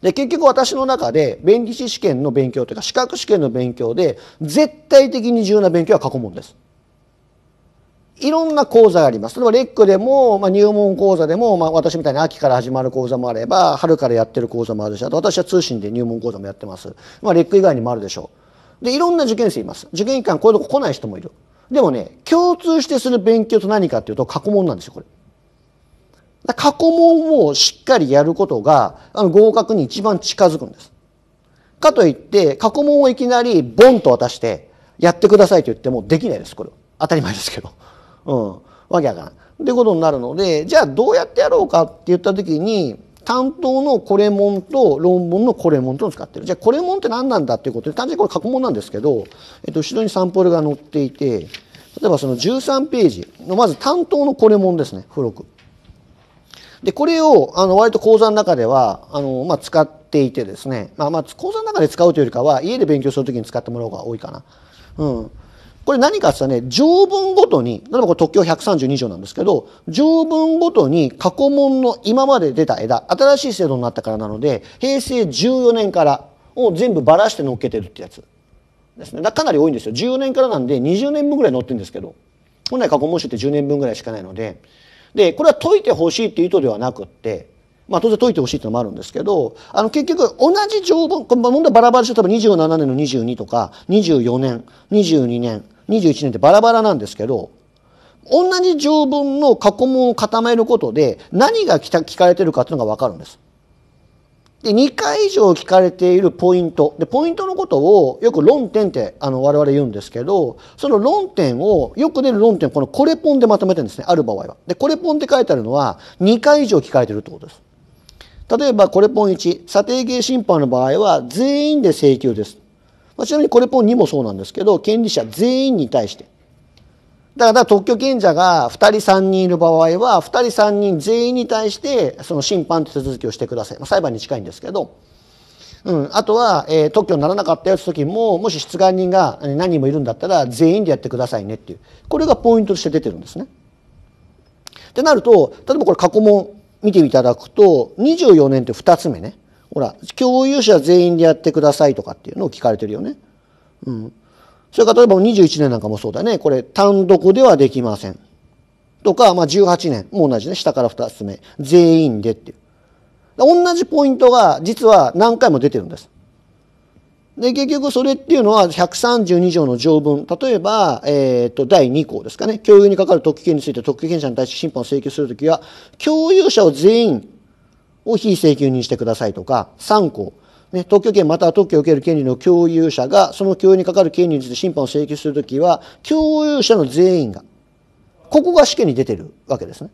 で結局私の中で弁理士試験の勉強というか資格試験の勉強で絶対的に重要な勉強は過去問です。いろんな講座があります。例えばレックでも、まあ、入門講座でも、まあ、私みたいに秋から始まる講座もあれば春からやってる講座もあるしあと私は通信で入門講座もやってます。まあ、レック以外にもあるでしょう。でいろんな受験生います。受験期間こういうとこ来ない人もいる。でもね共通してする勉強と何かっていうと過去問なんですよこれ。過去問をしっかりやることがあの合格に一番近づくんです。かといって過去問をいきなりボンと渡してやってくださいと言ってもできないですこれ当たり前ですけど。うんわけわからん。ってことになるのでじゃあどうやってやろうかって言った時に担当のこれもんと論文のこれもんと使ってる。じゃあこれもんって何なんだっていうことで単純にこれ過去問なんですけど、えっと、後ろにサンプルが載っていて例えばその13ページのまず担当のこれもんですね付録。でこれをあの割と講座の中ではあの、まあ、使っていてですね、まあ、まあ講座の中で使うというよりかは家で勉強するときに使ってもらう方が多いかな。うんこれ何かってね、条文ごとに、例えばこれ特許132条なんですけど、条文ごとに過去問の今まで出た枝、新しい制度になったからなので、平成14年からを全部ばらして乗っけてるってやつですね。かなり多いんですよ。14年からなんで20年分ぐらい乗ってるんですけど、本来過去問集って10年分ぐらいしかないので、でこれは解いてほしいっていう意図ではなくってまあ、当然解いてほしいってのもあるんですけどあの結局同じ条文この問題バラバラでしょ多分27年の22とか24年22年21年ってバラバラなんですけど同じ条文の過去問を固めることで何が聞かれてるかっていうのが分かるんです。で、2回以上聞かれているポイント。で、ポイントのことをよく論点って、あの、我々言うんですけど、その論点を、よく出る論点をこのコレポンでまとめてるんですね。ある場合は。で、コレポンって書いてあるのは、2回以上聞かれてるってことです。例えば、コレポン1、査定芸審判の場合は、全員で請求です。まあ、ちなみにコレポン2もそうなんですけど、権利者全員に対して。だから特許権者が2人3人いる場合は2人3人全員に対してその審判手続きをしてください、まあ、裁判に近いんですけど、うん、あとは、えー、特許にならなかったやつ時ももし出願人が何人もいるんだったら全員でやってくださいねっていうこれがポイントとして出てるんですね。ってなると例えばこれ過去問見ていただくと24年って2つ目ねほら共有者全員でやってくださいとかっていうのを聞かれてるよね。うんそれから例えば21年なんかもそうだね。これ単独ではできません。とか、まあ、18年も同じね。下から2つ目。全員でっていう。同じポイントが実は何回も出てるんです。で、結局それっていうのは132条の条文。例えば、えっ、ー、と、第2項ですかね。共有にかかる特権について特権者に対して審判を請求するときは、共有者を全員を非請求にしてくださいとか、3項。ね、特許権または特許を受ける権利の共有者が、その共有にかかる権利について審判を請求するときは、共有者の全員が、ここが試験に出てるわけですね。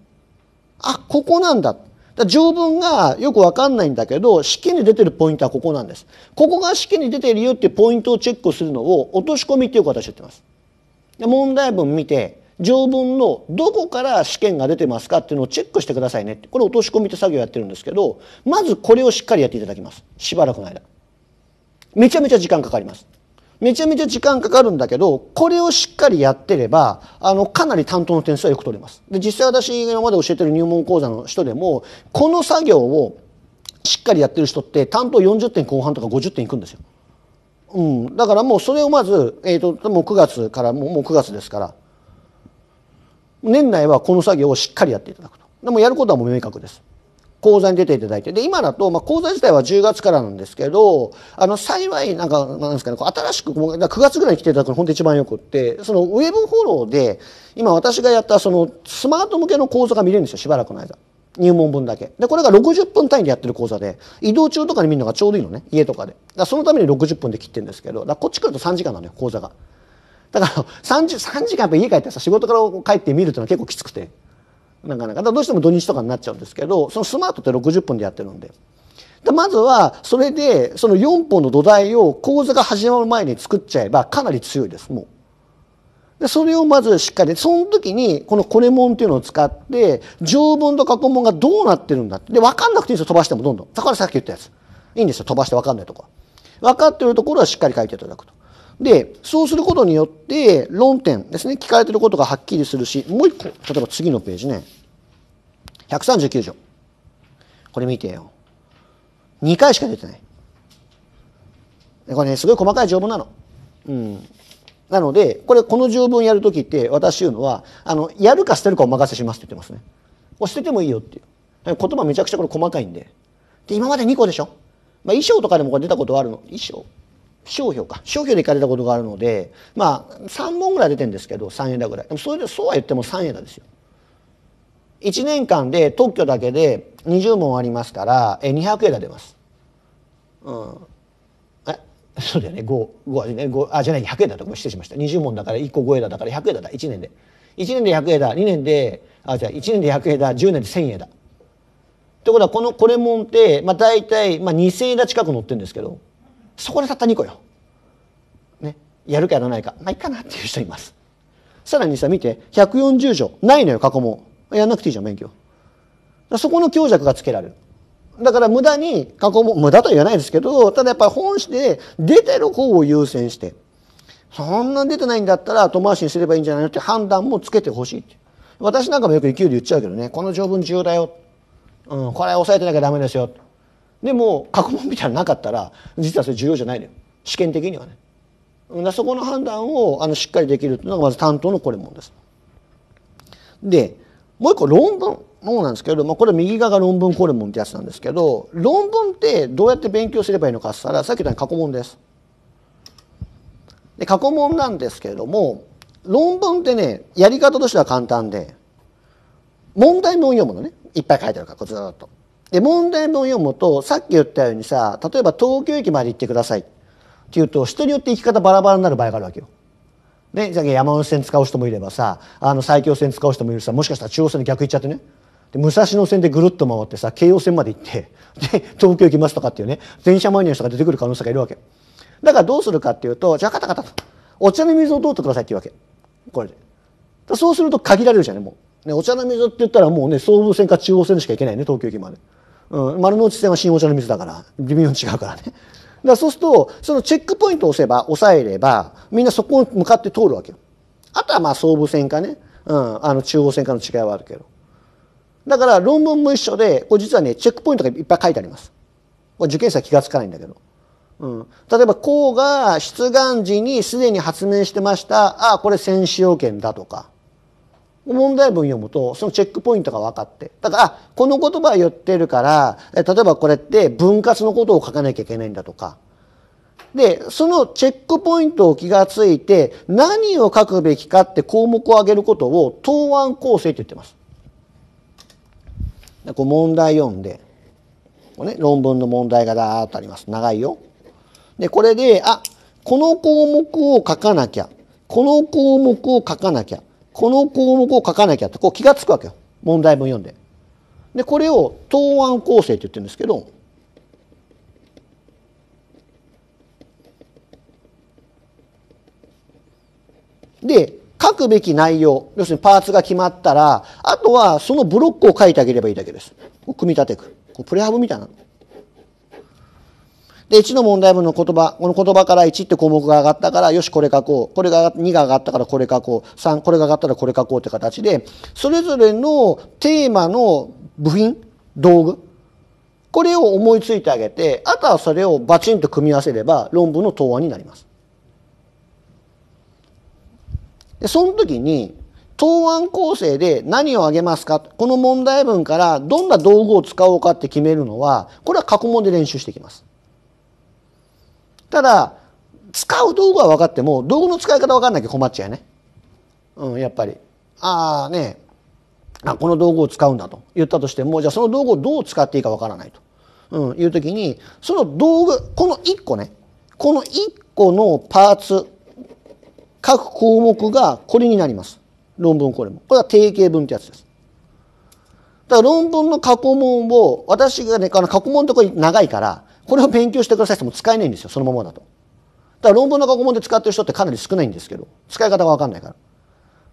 あ、ここなんだ。だ条文がよくわかんないんだけど、試験に出てるポイントはここなんです。ここが試験に出てるよっていうポイントをチェックするのを落とし込みっていう形を言ってます。で問題文見て、条文のどこから試験が出てますかっていうのをチェックしてくださいねってこれ落とし込みって作業やってるんですけどまずこれをしっかりやっていただきますしばらくの間めちゃめちゃ時間かかりますめちゃめちゃ時間かかるんだけどこれをしっかりやってればあのかなり担当の点数はよく取れますで実際私今まで教えてる入門講座の人でもこの作業をしっかりやってる人って担当40点後半とか50点いくんですようん、だからもうそれをまず、えーと、もう9月からもう9月ですから年内はこの作業をしっかりやっていただくとでもやることはもう明確です講座に出ていただいてで今だと、まあ、講座自体は10月からなんですけどあの幸いなんかなんですかね新しく9月ぐらいに来ていただくの本当一番よくってそのウェブフォローで今私がやったそのスマート向けの講座が見れるんですよしばらくの間。入門分だけ。で、これが60分単位でやってる講座で、移動中とかに見るのがちょうどいいのね、家とかで。だそのために60分で切ってるんですけど、だこっち来ると3時間なのよ、講座が。だから3時 ,3 時間やっぱ家帰ってさ仕事から帰って見るっていうのは結構きつくてなかなかどうしても土日とかになっちゃうんですけどそのスマートって60分でやってるんで。でまずはそれでその4本の土台を講座が始まる前に作っちゃえばかなり強いですもう。でそれをまずしっかりその時にこのコネモンっていうのを使って条文と過去問がどうなってるんだってで分かんなくていいんですよ飛ばしてもどんどんだからさっき言ったやついいんですよ飛ばして分かんないとこは分かってるところはしっかり書いていただくとでそうすることによって論点ですね聞かれてることがはっきりするしもう一個例えば次のページね139条これ見てよ2回しか出てないこれねすごい細かい条文なの。うん、なのでこれこの条文やる時って私言うのはあのやるか捨てるかお任せしますって言ってますね。捨ててもいいよっていう言葉めちゃくちゃこれ細かいんで。で今まで2個でしょ。まあ、衣装とかでもこれ出たことはあるの。衣装商標か商標で行かれたことがあるのでまあ3本ぐらい出てるんですけど3枝ぐらいでもそれでそうは言っても3枝ですよ1年間で特許だけで20問ありますからえ200枝出ますうんえそうだよね55はねあじゃない100枝とか失礼しました20問だから1個5枝だから100枝だ1年で1年で100枝2年であじゃあ1年で100枝10年で1000枝ってことはこのこれもんって、まあ、大体、まあ、2,000枝近く乗ってるんですけどそこでたった2個よ。ね、やるかやらないかまあいいかなっていう人います。さらにさ見て140条ないのよ過去問やんなくていいじゃん免許そこの強弱がつけられるだから無駄に過去問無駄とは言わないですけどただやっぱり本誌で出てる方を優先してそんな出てないんだったら後回しにすればいいんじゃないのって判断もつけてほしい私なんかもよく勢いで言っちゃうけどねこの条文重要だよ、うん、これは押さえてなきゃダメですよでも過去問みたいななかったら実はそれ重要じゃないのよ試験的にはねだそこの判断をあのしっかりできるというのがまず担当のこれもんです。でもう一個論文もなんですけど、まあ、これ右側が論文コレモンってやつなんですけど論文ってどうやって勉強すればいいのかっつったらさっき言ったように過去問です。で過去問なんですけれども論文ってねやり方としては簡単で問題文を読むのねいっぱい書いてあるからこちらだと。で問題文を読むとさっき言ったようにさ例えば東京駅まで行ってくださいって言うと人によって行き方バラバラになる場合があるわけよ。ね、じゃあ山手線使う人もいればさあの埼京線使う人もいるしさもしかしたら中央線に逆行っちゃってねで武蔵野線でぐるっと回ってさ京王線まで行ってで東京行きますとかっていうね電車マニアの人が出てくる可能性がいるわけだからどうするかっていうとじゃあカタカタとお茶の水を通ってくださいっていうわけこれでそうすると限られるじゃんねもうねお茶の水って言ったらもうね総武線か中央線しか行けないね東京駅まで。うん、丸の内線は新大茶の水だから微妙に違うからね。だそうするとそのチェックポイントを押せば押さえればみんなそこに向かって通るわけよ。あとはまあ総武線かね、うん、あの中央線かの違いはあるけど。だから論文も一緒でこれ実はねチェックポイントがいっぱい書いてあります。これ受験生は気が付かないんだけど。うん、例えばこうが出願時にすでに発明してましたああこれ先使用権だとか問題文読むとそのチェックポイントが分かってだからこの言葉言ってるから例えばこれって分割のことを書かなきゃいけないんだとかでそのチェックポイントを気がついて何を書くべきかって項目を挙げることを答案構成って言ってます。こう問題読んでこう、ね、論文の問題がだーっとあります長いよ。でこれであこの項目を書かなきゃこの項目を書かなきゃこの項目を書かなきゃってこう気が付くわけよ問題文読んで。でこれを答案構成って言ってるんですけどで書くべき内容要するにパーツが決まったらあとはそのブロックを書いてあげればいいだけです組み立てくプレハブみたいなで、1の問題文の言葉、この言葉から1って項目が上がったから、よし、これ書こう。これが2が上がったからこれ書こう。3、これが上がったらこれ書こうって形で、それぞれのテーマの部品、道具、これを思いついてあげて、あとはそれをバチンと組み合わせれば論文の答案になります。で、その時に、答案構成で何をあげますかこの問題文からどんな道具を使おうかって決めるのは、これは過去問で練習していきます。ただ使う道具は分かっても道具の使い方分かんなきゃ困っちゃうよね。うん、やっぱり。ああねあこの道具を使うんだと言ったとしてもじゃあその道具をどう使っていいか分からないと、うん、いう時にその道具この1個ねこの1個のパーツ各項目がこれになります論文これもこれは定型文ってやつですだから論文の過去問を私がね過去問とに長いからこれを勉強してくださいっても使えないんですよ、そのままだと。だから論文の過去問で使ってる人ってかなり少ないんですけど、使い方がわかんないか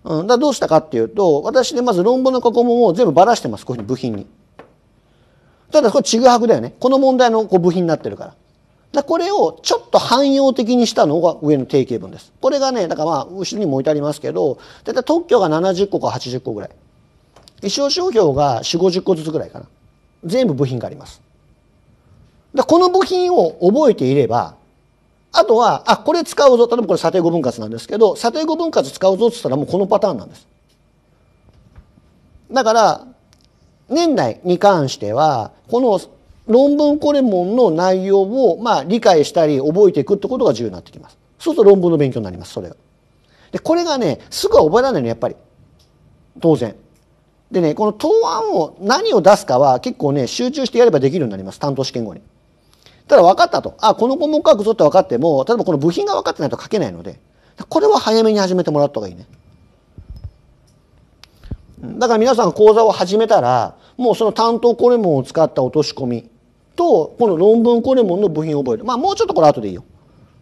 ら。うん、だどうしたかっていうと、私でまず論文の過去問を全部ばらしてます、こういうふうに部品に。ただこれちぐはぐだよね。この問題のこう部品になってるから。だこれをちょっと汎用的にしたのが上の定型文です。これがね、だからまあ、後ろにも置いてありますけど、だいたい特許が70個か80個ぐらい。一生商標が4、50個ずつぐらいかな。全部部品があります。だこの部品を覚えていれば、あとは、あ、これ使うぞ。例えばこれ査定後分割なんですけど、査定後分割使うぞって言ったらもうこのパターンなんです。だから、年内に関しては、この論文コレモンの内容を、まあ、理解したり覚えていくってことが重要になってきます。そうすると論文の勉強になります、それが。で、これがね、すぐは覚えられないの、やっぱり。当然。でね、この答案を、何を出すかは結構ね、集中してやればできるようになります、担当試験後に。ただ分かったと。あ、この項目書くぞって分かっても、例えばこの部品が分かってないと書けないので、これは早めに始めてもらった方がいいね。だから皆さん講座を始めたら、もうその担当コレモンを使った落とし込みと、この論文コレモンの部品を覚える。まあもうちょっとこれ後でいいよ。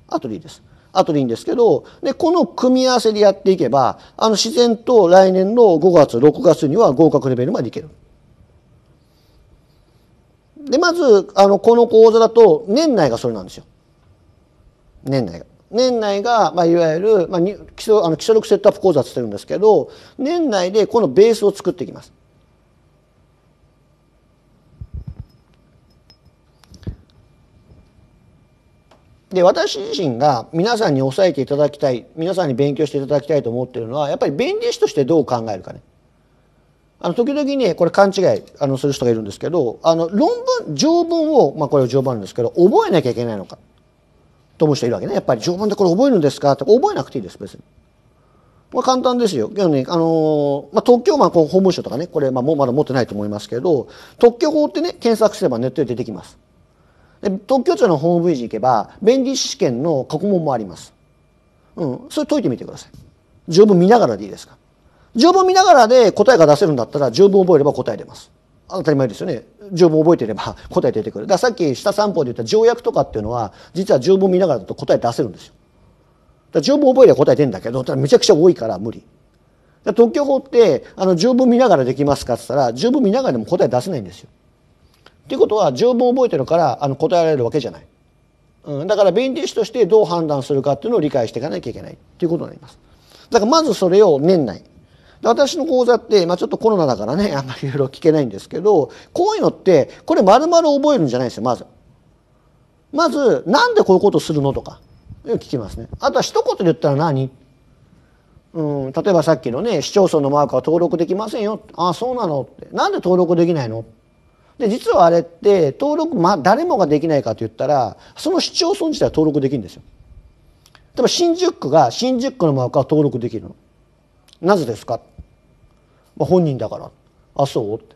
後でいいです。後でいいんですけど、で、この組み合わせでやっていけば、あの自然と来年の5月、6月には合格レベルまでいける。でまずあのこの講座だと年内がそれなんですよ年内が。年内が、まあ、いわゆる、まあ、基礎あの基礎力セットアップ講座って言ってるんですけど年内でこのベースを作っていきます。で私自身が皆さんに押さえていただきたい皆さんに勉強していただきたいと思ってるのはやっぱり弁理士としてどう考えるかね。あの時々ねこれ勘違いあのする人がいるんですけどあの論文条文を、まあ、これ条文なんですけど覚えなきゃいけないのかと思う人いるわけねやっぱり条文でこれ覚えるんですかって覚えなくていいです別に。まあ、簡単ですよ。けどね、あのー、まあ、特許、まあ、こう、法務省とかね、これ、まあ、もうまだ持ってないと思いますけど、特許法ってね、検索すればネットで出てきます。で特許庁のホームページ行けば、弁理士試験の過去問もあります。うん、それ解いてみてください。条文見ながらでいいですか十分見ながらで答えが出せるんだったら十分覚えれば答え出ます。当たり前ですよね。十分覚えてれば 答え出てくる。だからさっき下三方で言った条約とかっていうのは実は十分見ながらだと答え出せるんですよ。だ分覚えれば答え出るんだけどめちゃくちゃ多いから無理。特許法ってあの十分見ながらできますかって言ったら十分見ながらでも答え出せないんですよ。っていうことは十分覚えてるからあの答えられるわけじゃない。うん、だから弁理士としてどう判断するかっていうのを理解していかなきゃいけないっていうことになります。だからまずそれを年内で私の講座って、まあ、ちょっとコロナだからね あんまりいろいろ聞けないんですけどこういうのってこれ丸々覚えるんじゃないですよまず。まずなんでこういうことするのとか聞きますね。あとは一言で言ったら何うん、例えばさっきのね市町村のマークは登録できませんよああそうなのってなんで登録できないので実はあれって登録、まあ、誰もができないかと言ったらその市町村自体は登録できるんですよ。例えば新宿区が新宿区のマークは登録できるの。なぜですか、まあ、本人だからあそうって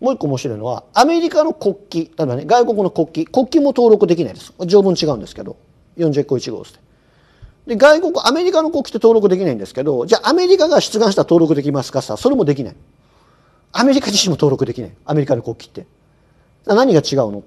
もう一個面白いのはアメリカの国旗例えばね外国の国旗国旗も登録できないです条文違うんですけど4 0個1号ですで外国アメリカの国旗って登録できないんですけどじゃあアメリカが出願したら登録できますかさそれもできないアメリカ自身も登録できないアメリカの国旗って何が違うの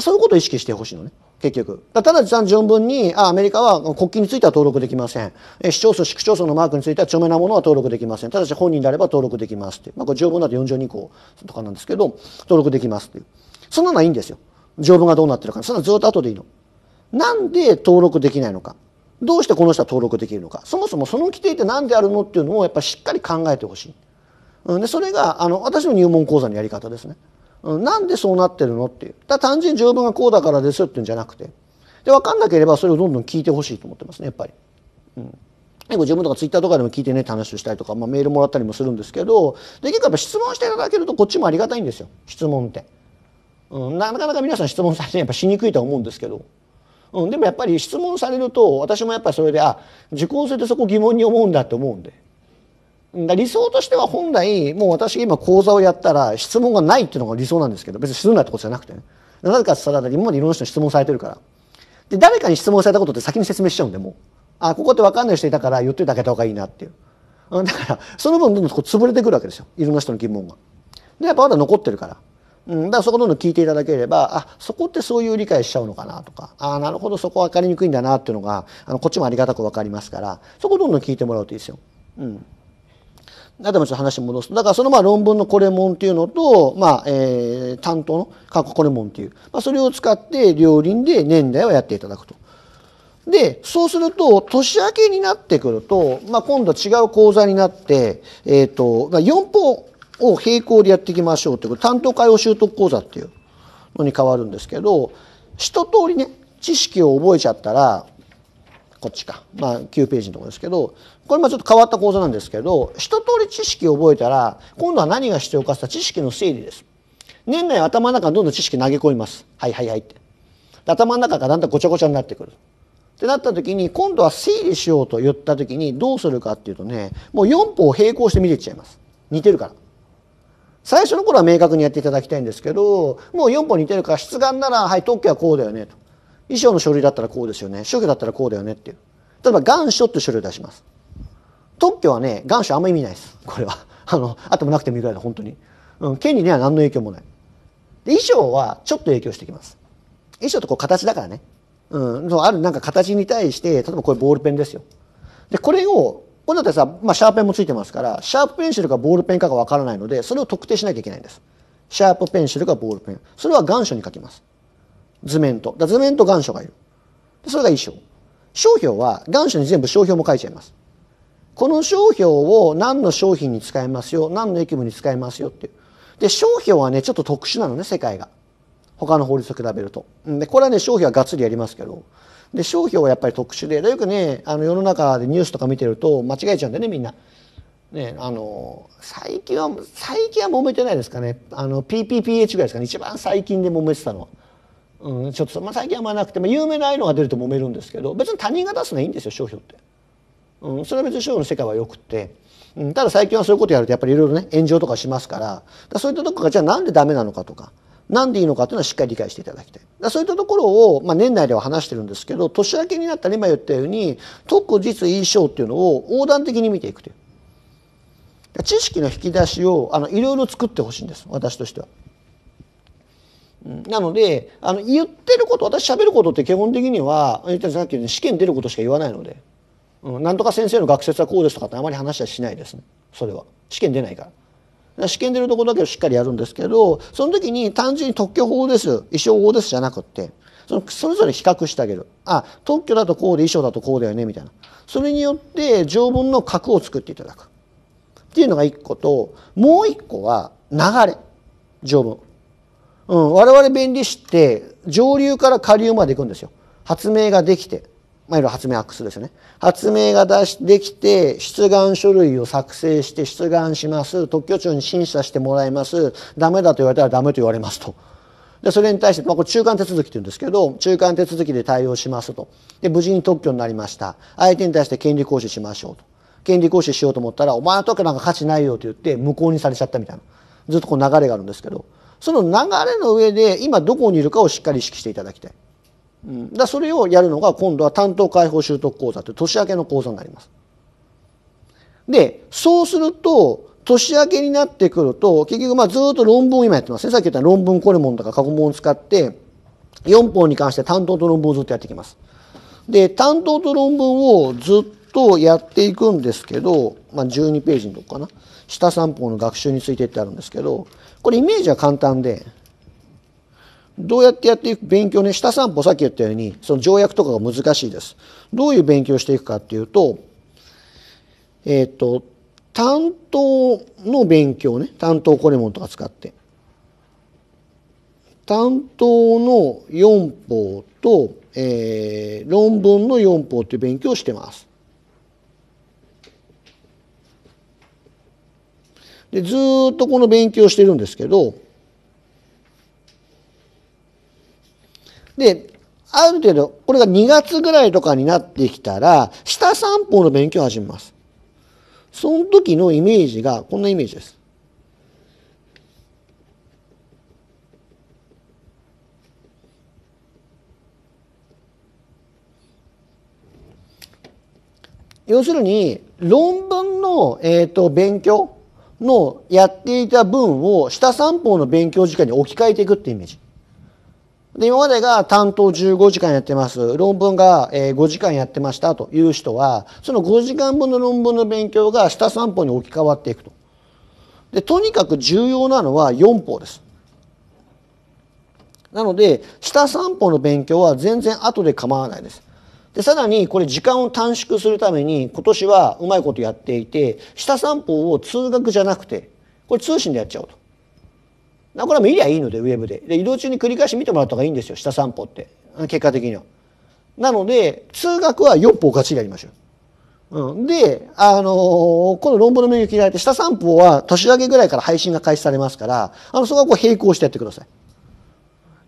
そういうことを意識してほしいのね。結局。ただ単純文にあ、アメリカは国旗については登録できません。え市町村、市区町村のマークについては著名なものは登録できません。ただし本人であれば登録できますって。まあ、これ条文だと4条2項とかなんですけど、登録できますっていう。そんなのはいいんですよ。条文がどうなってるか。そんなずっと後でいいの。なんで登録できないのか。どうしてこの人は登録できるのか。そもそもその規定って何であるのっていうのをやっぱりしっかり考えてほしい。うん、でそれがあの私の入門講座のやり方ですね。なんでそうなってるのっていうだ単純に条文がこうだからですよっていうんじゃなくてで分かんなければそれをどんどん聞いてほしいと思ってますねやっぱり。うん自分とかツイッターとかでも聞いてねって話をしたりとか、まあ、メールもらったりもするんですけどで結構やっぱ質問していただけるとこっちもありがたいんですよ質問って、うん、なかなか皆さん質問されてやっぱしにくいとは思うんですけど、うん、でもやっぱり質問されると私もやっぱりそれであ受講生ってそこ疑問に思うんだって思うんで理想としては本来もう私今講座をやったら質問がないっていうのが理想なんですけど別にするなってことじゃなくてねなぜかって言ったら今までいろんな人に質問されてるからで誰かに質問されたことって先に説明しちゃうんでもうあここって分かんない人いたから言っていてあけた方がいいなっていうだからその分どんどんこう潰れてくるわけですよいろんな人の疑問がでやっぱまだ残ってるからうん、だからそこどんどん聞いていただければあそこってそういう理解しちゃうのかなとかあなるほどそこ分かりにくいんだなっていうのがあのこっちもありがたく分かりますからそこどんどん聞いてもらうといいですよ。うんあともちょっと話戻すと。だからそのまあ論文のこれもんっていうのと、まあ、えー、担当の過去これもんっていう、まあ、それを使って両輪で年代をやっていただくと。で、そうすると、年明けになってくると、まあ、今度違う講座になって、えっ、ー、と、まあ、4法を並行でやっていきましょうという、担当会を習得講座っていうのに変わるんですけど、一通りね、知識を覚えちゃったら、こっちか、まあ、9ページのところですけど、これもちょっと変わった講座なんですけど一通り知識を覚えたら今度は何が必要かって知識の整理です年内頭の中どんどん知識投げ込みますはいはいはいって頭の中がだんだんごちゃごちゃになってくるってなった時に今度は整理しようと言った時にどうするかっていうとねもう4歩を並行して見ていっちゃいます似てるから最初の頃は明確にやっていただきたいんですけどもう4歩似てるから出願ならはい特許はこうだよねと衣装の書類だったらこうですよね書記だったらこうだよねっていう例えば願書って書類を出します特許はね願書あんま意味ないですこれは あのあってもなくてもいいぐらいで本当に、うん、権利には何の影響もないで衣装はちょっと影響してきます衣装ってこう形だからね、うん、そうあるなんか形に対して例えばこれボールペンですよでこれをこれだってさ、まあ、シャーペンもついてますからシャープペンシルかボールペンかがわからないのでそれを特定しなきゃいけないんですシャープペンシルかボールペンそれは願書に書きます図面とだ図面と願書がいるそれが衣装商標は願書に全部商標も書いちゃいますこの商標を何の商品に使えますよ何の役務に使えますよっていうで商標はねちょっと特殊なのね世界が他の法律と比べるとでこれはね商標はがっつりやりますけどで商標はやっぱり特殊でよくねあの世の中でニュースとか見てると間違えちゃうんだよねみんな。ね、あの最近は最近は揉めてないですかねあの PPPH ぐらいですかね一番最近で揉めてたのは、うん、ちょっと、まあ、最近はあんまなくて、まあ、有名なああいうのが出ると揉めるんですけど別に他人が出すのはいいんですよ商標って。うん、それは別に宗教の世界はよくって、うん、ただ最近はそういうことやるとやっぱりいろいろね炎上とかしますからだそういったとこがじゃあなんでダメなのかとか何でいいのかというのはしっかり理解していただきたいだそういったところを、まあ、年内では話してるんですけど年明けになったら今言ったように特実印象っていうのを横断的に見ていくという知識の引き出しをあのいろいろ作ってほしいんです私としては。なのであの言ってること私喋ることって基本的にはさっき言ったように試験出ることしか言わないので。うん、なんとか先生の学説はこうですとかってあまり話はしないですねそれは試験出ないから試験出るとこだけをしっかりやるんですけどその時に単純に特許法です衣装法ですじゃなくってそのそれぞれ比較してあげるあ特許だとこうで衣装だとこうだよねみたいなそれによって条文の核を作っていただくっていうのが1個ともう1個は流れ条文、うん、我々弁理士って上流から下流まで行くんですよ発明ができてまあ、い発明アックスですよね。発明が出し、できて、出願書類を作成して出願します。特許庁に審査してもらいます。ダメだと言われたらダメと言われますと。で、それに対して、まあ、これ中間手続きって言うんですけど、中間手続きで対応しますと。で、無事に特許になりました。相手に対して権利行使しましょうと。権利行使しようと思ったら、お前の特許なんか価値ないよと言って無効にされちゃったみたいな。ずっとこう流れがあるんですけど、その流れの上で今どこにいるかをしっかり意識していただきたい。うん、だそれをやるのが今度は担当解放習得講座という年明けの講座になります。でそうすると年明けになってくると結局まあずっと論文を今やってますねさっき言った論文コレモンとか過去問を使って4本に関して担当と論文をずっとやっていきます。で担当と論文をずっとやっていくんですけど、まあ、12ページのとこかな下3本の学習についてってあるんですけどこれイメージは簡単でどうやってやっていく勉強ね下散歩さっき言ったようにその条約とかが難しいです。どういう勉強をしていくかっていうとえっ、ー、と担当の勉強ね担当コレモンとか使って担当の4法と、えー、論文の4法という勉強をしてます。でずっとこの勉強をしてるんですけどで、ある程度、これが2月ぐらいとかになってきたら、下三方の勉強を始めます。その時のイメージが、こんなイメージです。要するに論文の、えーと、勉強のやっていた分を下三歩の勉強時間に置き換えていくってイメージ。で、今までが担当15時間やってます。論文が5時間やってましたという人は、その5時間分の論文の勉強が下3歩に置き換わっていくと。で、とにかく重要なのは4歩です。なので、下3歩の勉強は全然後で構わないです。で、さらにこれ時間を短縮するために今年はうまいことやっていて、下3歩を通学じゃなくて、これ通信でやっちゃうと。これは見りゃいいのでウェブでで移動中に繰り返し見てもらった方がいいんですよ下散歩って結果的には。なので通学は4歩がっちりやりましょう。うん、で、あのー、この論文のメニュー切られて、下散歩は年明けぐらいから配信が開始されますから、あの、そこはこう並行してやってください。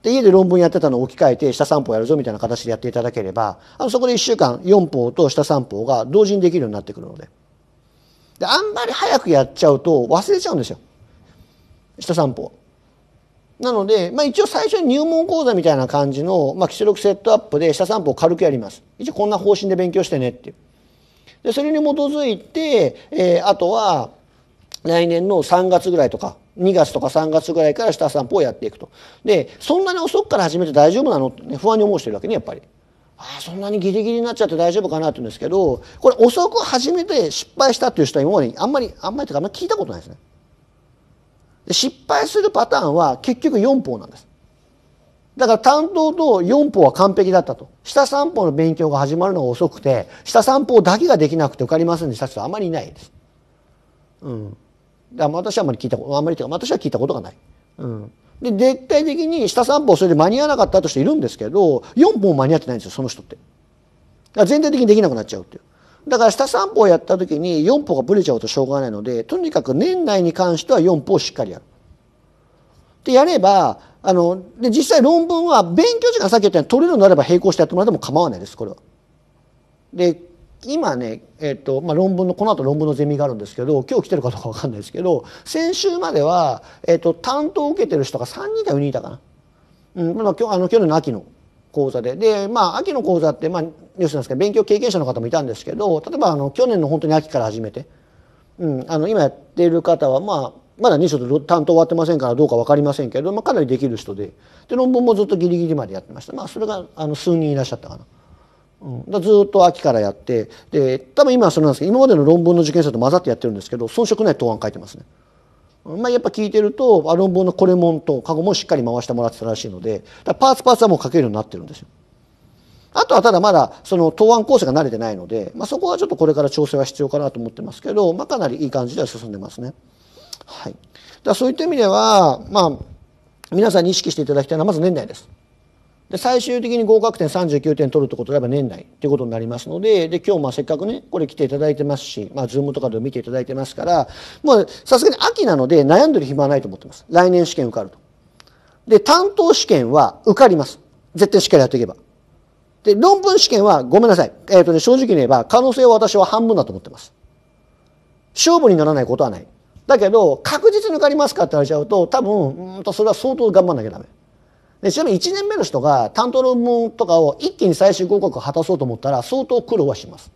で、家で論文やってたのを置き換えて、下散歩やるぞみたいな形でやっていただければ、あの、そこで1週間4歩と下散歩が同時にできるようになってくるので。で、あんまり早くやっちゃうと忘れちゃうんですよ。下散歩。なので、まあ、一応最初に入門講座みたいな感じの、まあ、基礎力セットアップで下散歩を軽くやります。一応こんな方針で勉強してねっていう。で、それに基づいて、えー、あとは、来年の3月ぐらいとか、2月とか3月ぐらいから下散歩をやっていくと。で、そんなに遅くから始めて大丈夫なのって、ね、不安に思う人いるわけね、やっぱり。ああ、そんなにギリギリになっちゃって大丈夫かなって言うんですけど、これ遅く始めて失敗したっていう人は今まであんまり、あんまりというかあんまり聞いたことないですね。失敗するパターンは結局4法なんですだから担当と4法は完璧だったと下3法の勉強が始まるのが遅くて下3法だけができなくて受かりませんでした人はあまりいないです。うん、だ私はあまり聞いたことあまりというか私は聞いたことがない。うん、で絶対的に下3法それで間に合わなかったとしているんですけど4法間に合ってないんですよその人って。だから全体的にできなくなっちゃうっていう。だから下3歩をやった時に4歩がぶれちゃうとしょうがないのでとにかく年内に関しては4歩をしっかりやる。でやればあので実際論文は勉強時間さっき言ったように取れるのであなれば並行してやってもらっても構わないですこれは。で今ね、えーとまあ、論文のこの後論文のゼミがあるんですけど今日来てるかどうか分かんないですけど先週までは、えーと、担当を受けてる人が3人か4人いたかな、うんまあ、今日あの去年の秋の講座でで、まあ、秋の講座って、まあ、ニュースですけど勉強経験者の方もいたんですけど例えばあの去年の本当に秋から始めて、うん、あの今やっている方は、まあ、まだ2章と担当終わってませんからどうか分かりませんけど、まあ、かなりできる人でで論文もずっとギリギリまでやってました、まあ、それがあの数人いらっしゃったかな。うん、だずっと秋からやってで多分今はそれなんですけど今までの論文の受験生と混ざってやってるんですけど遜色ない答案書いてますね。まあ、やっぱ聞いてると論文のこれもんと過去もしっかり回してもらってたらしいのでパーツパーツはもう書けるようになってるんですよ。あとはただまだその答案構成が慣れてないので、まあ、そこはちょっとこれから調整は必要かなと思ってますけど、まあ、かなりいい感じでは進んでますね。はい、だそういった意味では、まあ、皆さんに意識していただきたいのはまず年内です。で最終的に合格点39点取るってことであれば年内っていうことになりますのでで今日ませっかくねこれ来ていただいてますし、まあ、Zoom とかで見ていただいてますからもうさすがに秋なので悩んでる暇はないと思ってます来年試験受かると。で担当試験は受かります絶対しっかりやっていけば。で、論文試験はごめんなさい。えっ、ー、とね、正直に言えば可能性は私は半分だと思ってます。勝負にならないことはない。だけど、確実に受かりますかって言われちゃうと、多分、うんとそれは相当頑張んなきゃダメ。で、ちなみに1年目の人が担当論文とかを一気に最終合格を果たそうと思ったら相当苦労はします。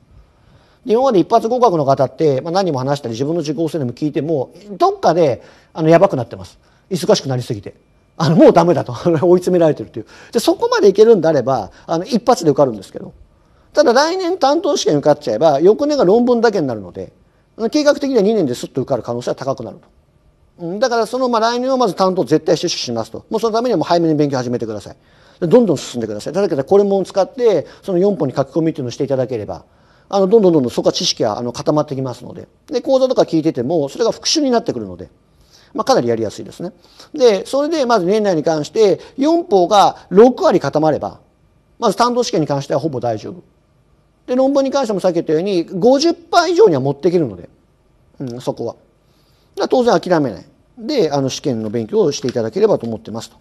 今まで一発合格の方って、まあ、何も話したり自分の受講生でも聞いても、どっかであのやばくなってます。忙しくなりすぎて。あのもうダメだと 追い詰められてるっていうでそこまでいけるんであればあの一発で受かるんですけどただ来年担当試験受かっちゃえば翌年が論文だけになるので計画的には2年ですっと受かる可能性は高くなると。だからそのまあ来年はまず担当絶対接種しますと。もうそのためにはもう早めに勉強始めてください。どんどん進んでください。だけどこれも使ってその4本に書き込みっていうのをしていただければ、あのどんどんどんどんそこは知識はあの固まってきますので。で、講座とか聞いててもそれが復習になってくるので。まあ、かなりやりやすいですね。で、それでまず年内に関して4法が6割固まれば、まず担当試験に関してはほぼ大丈夫。で、論文に関してもさっき言ったように50%以上には持っていけるので、うん、そこは。当然諦めない。で、あの試験の勉強をしていただければと思ってますと。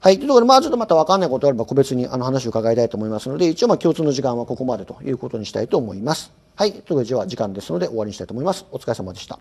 はい。というところで、まあちょっとまた分かんないことがあれば個別にあの話を伺いたいと思いますので、一応まあ共通の時間はここまでということにしたいと思います。はい。ということで、では時間ですので終わりにしたいと思います。お疲れ様でした。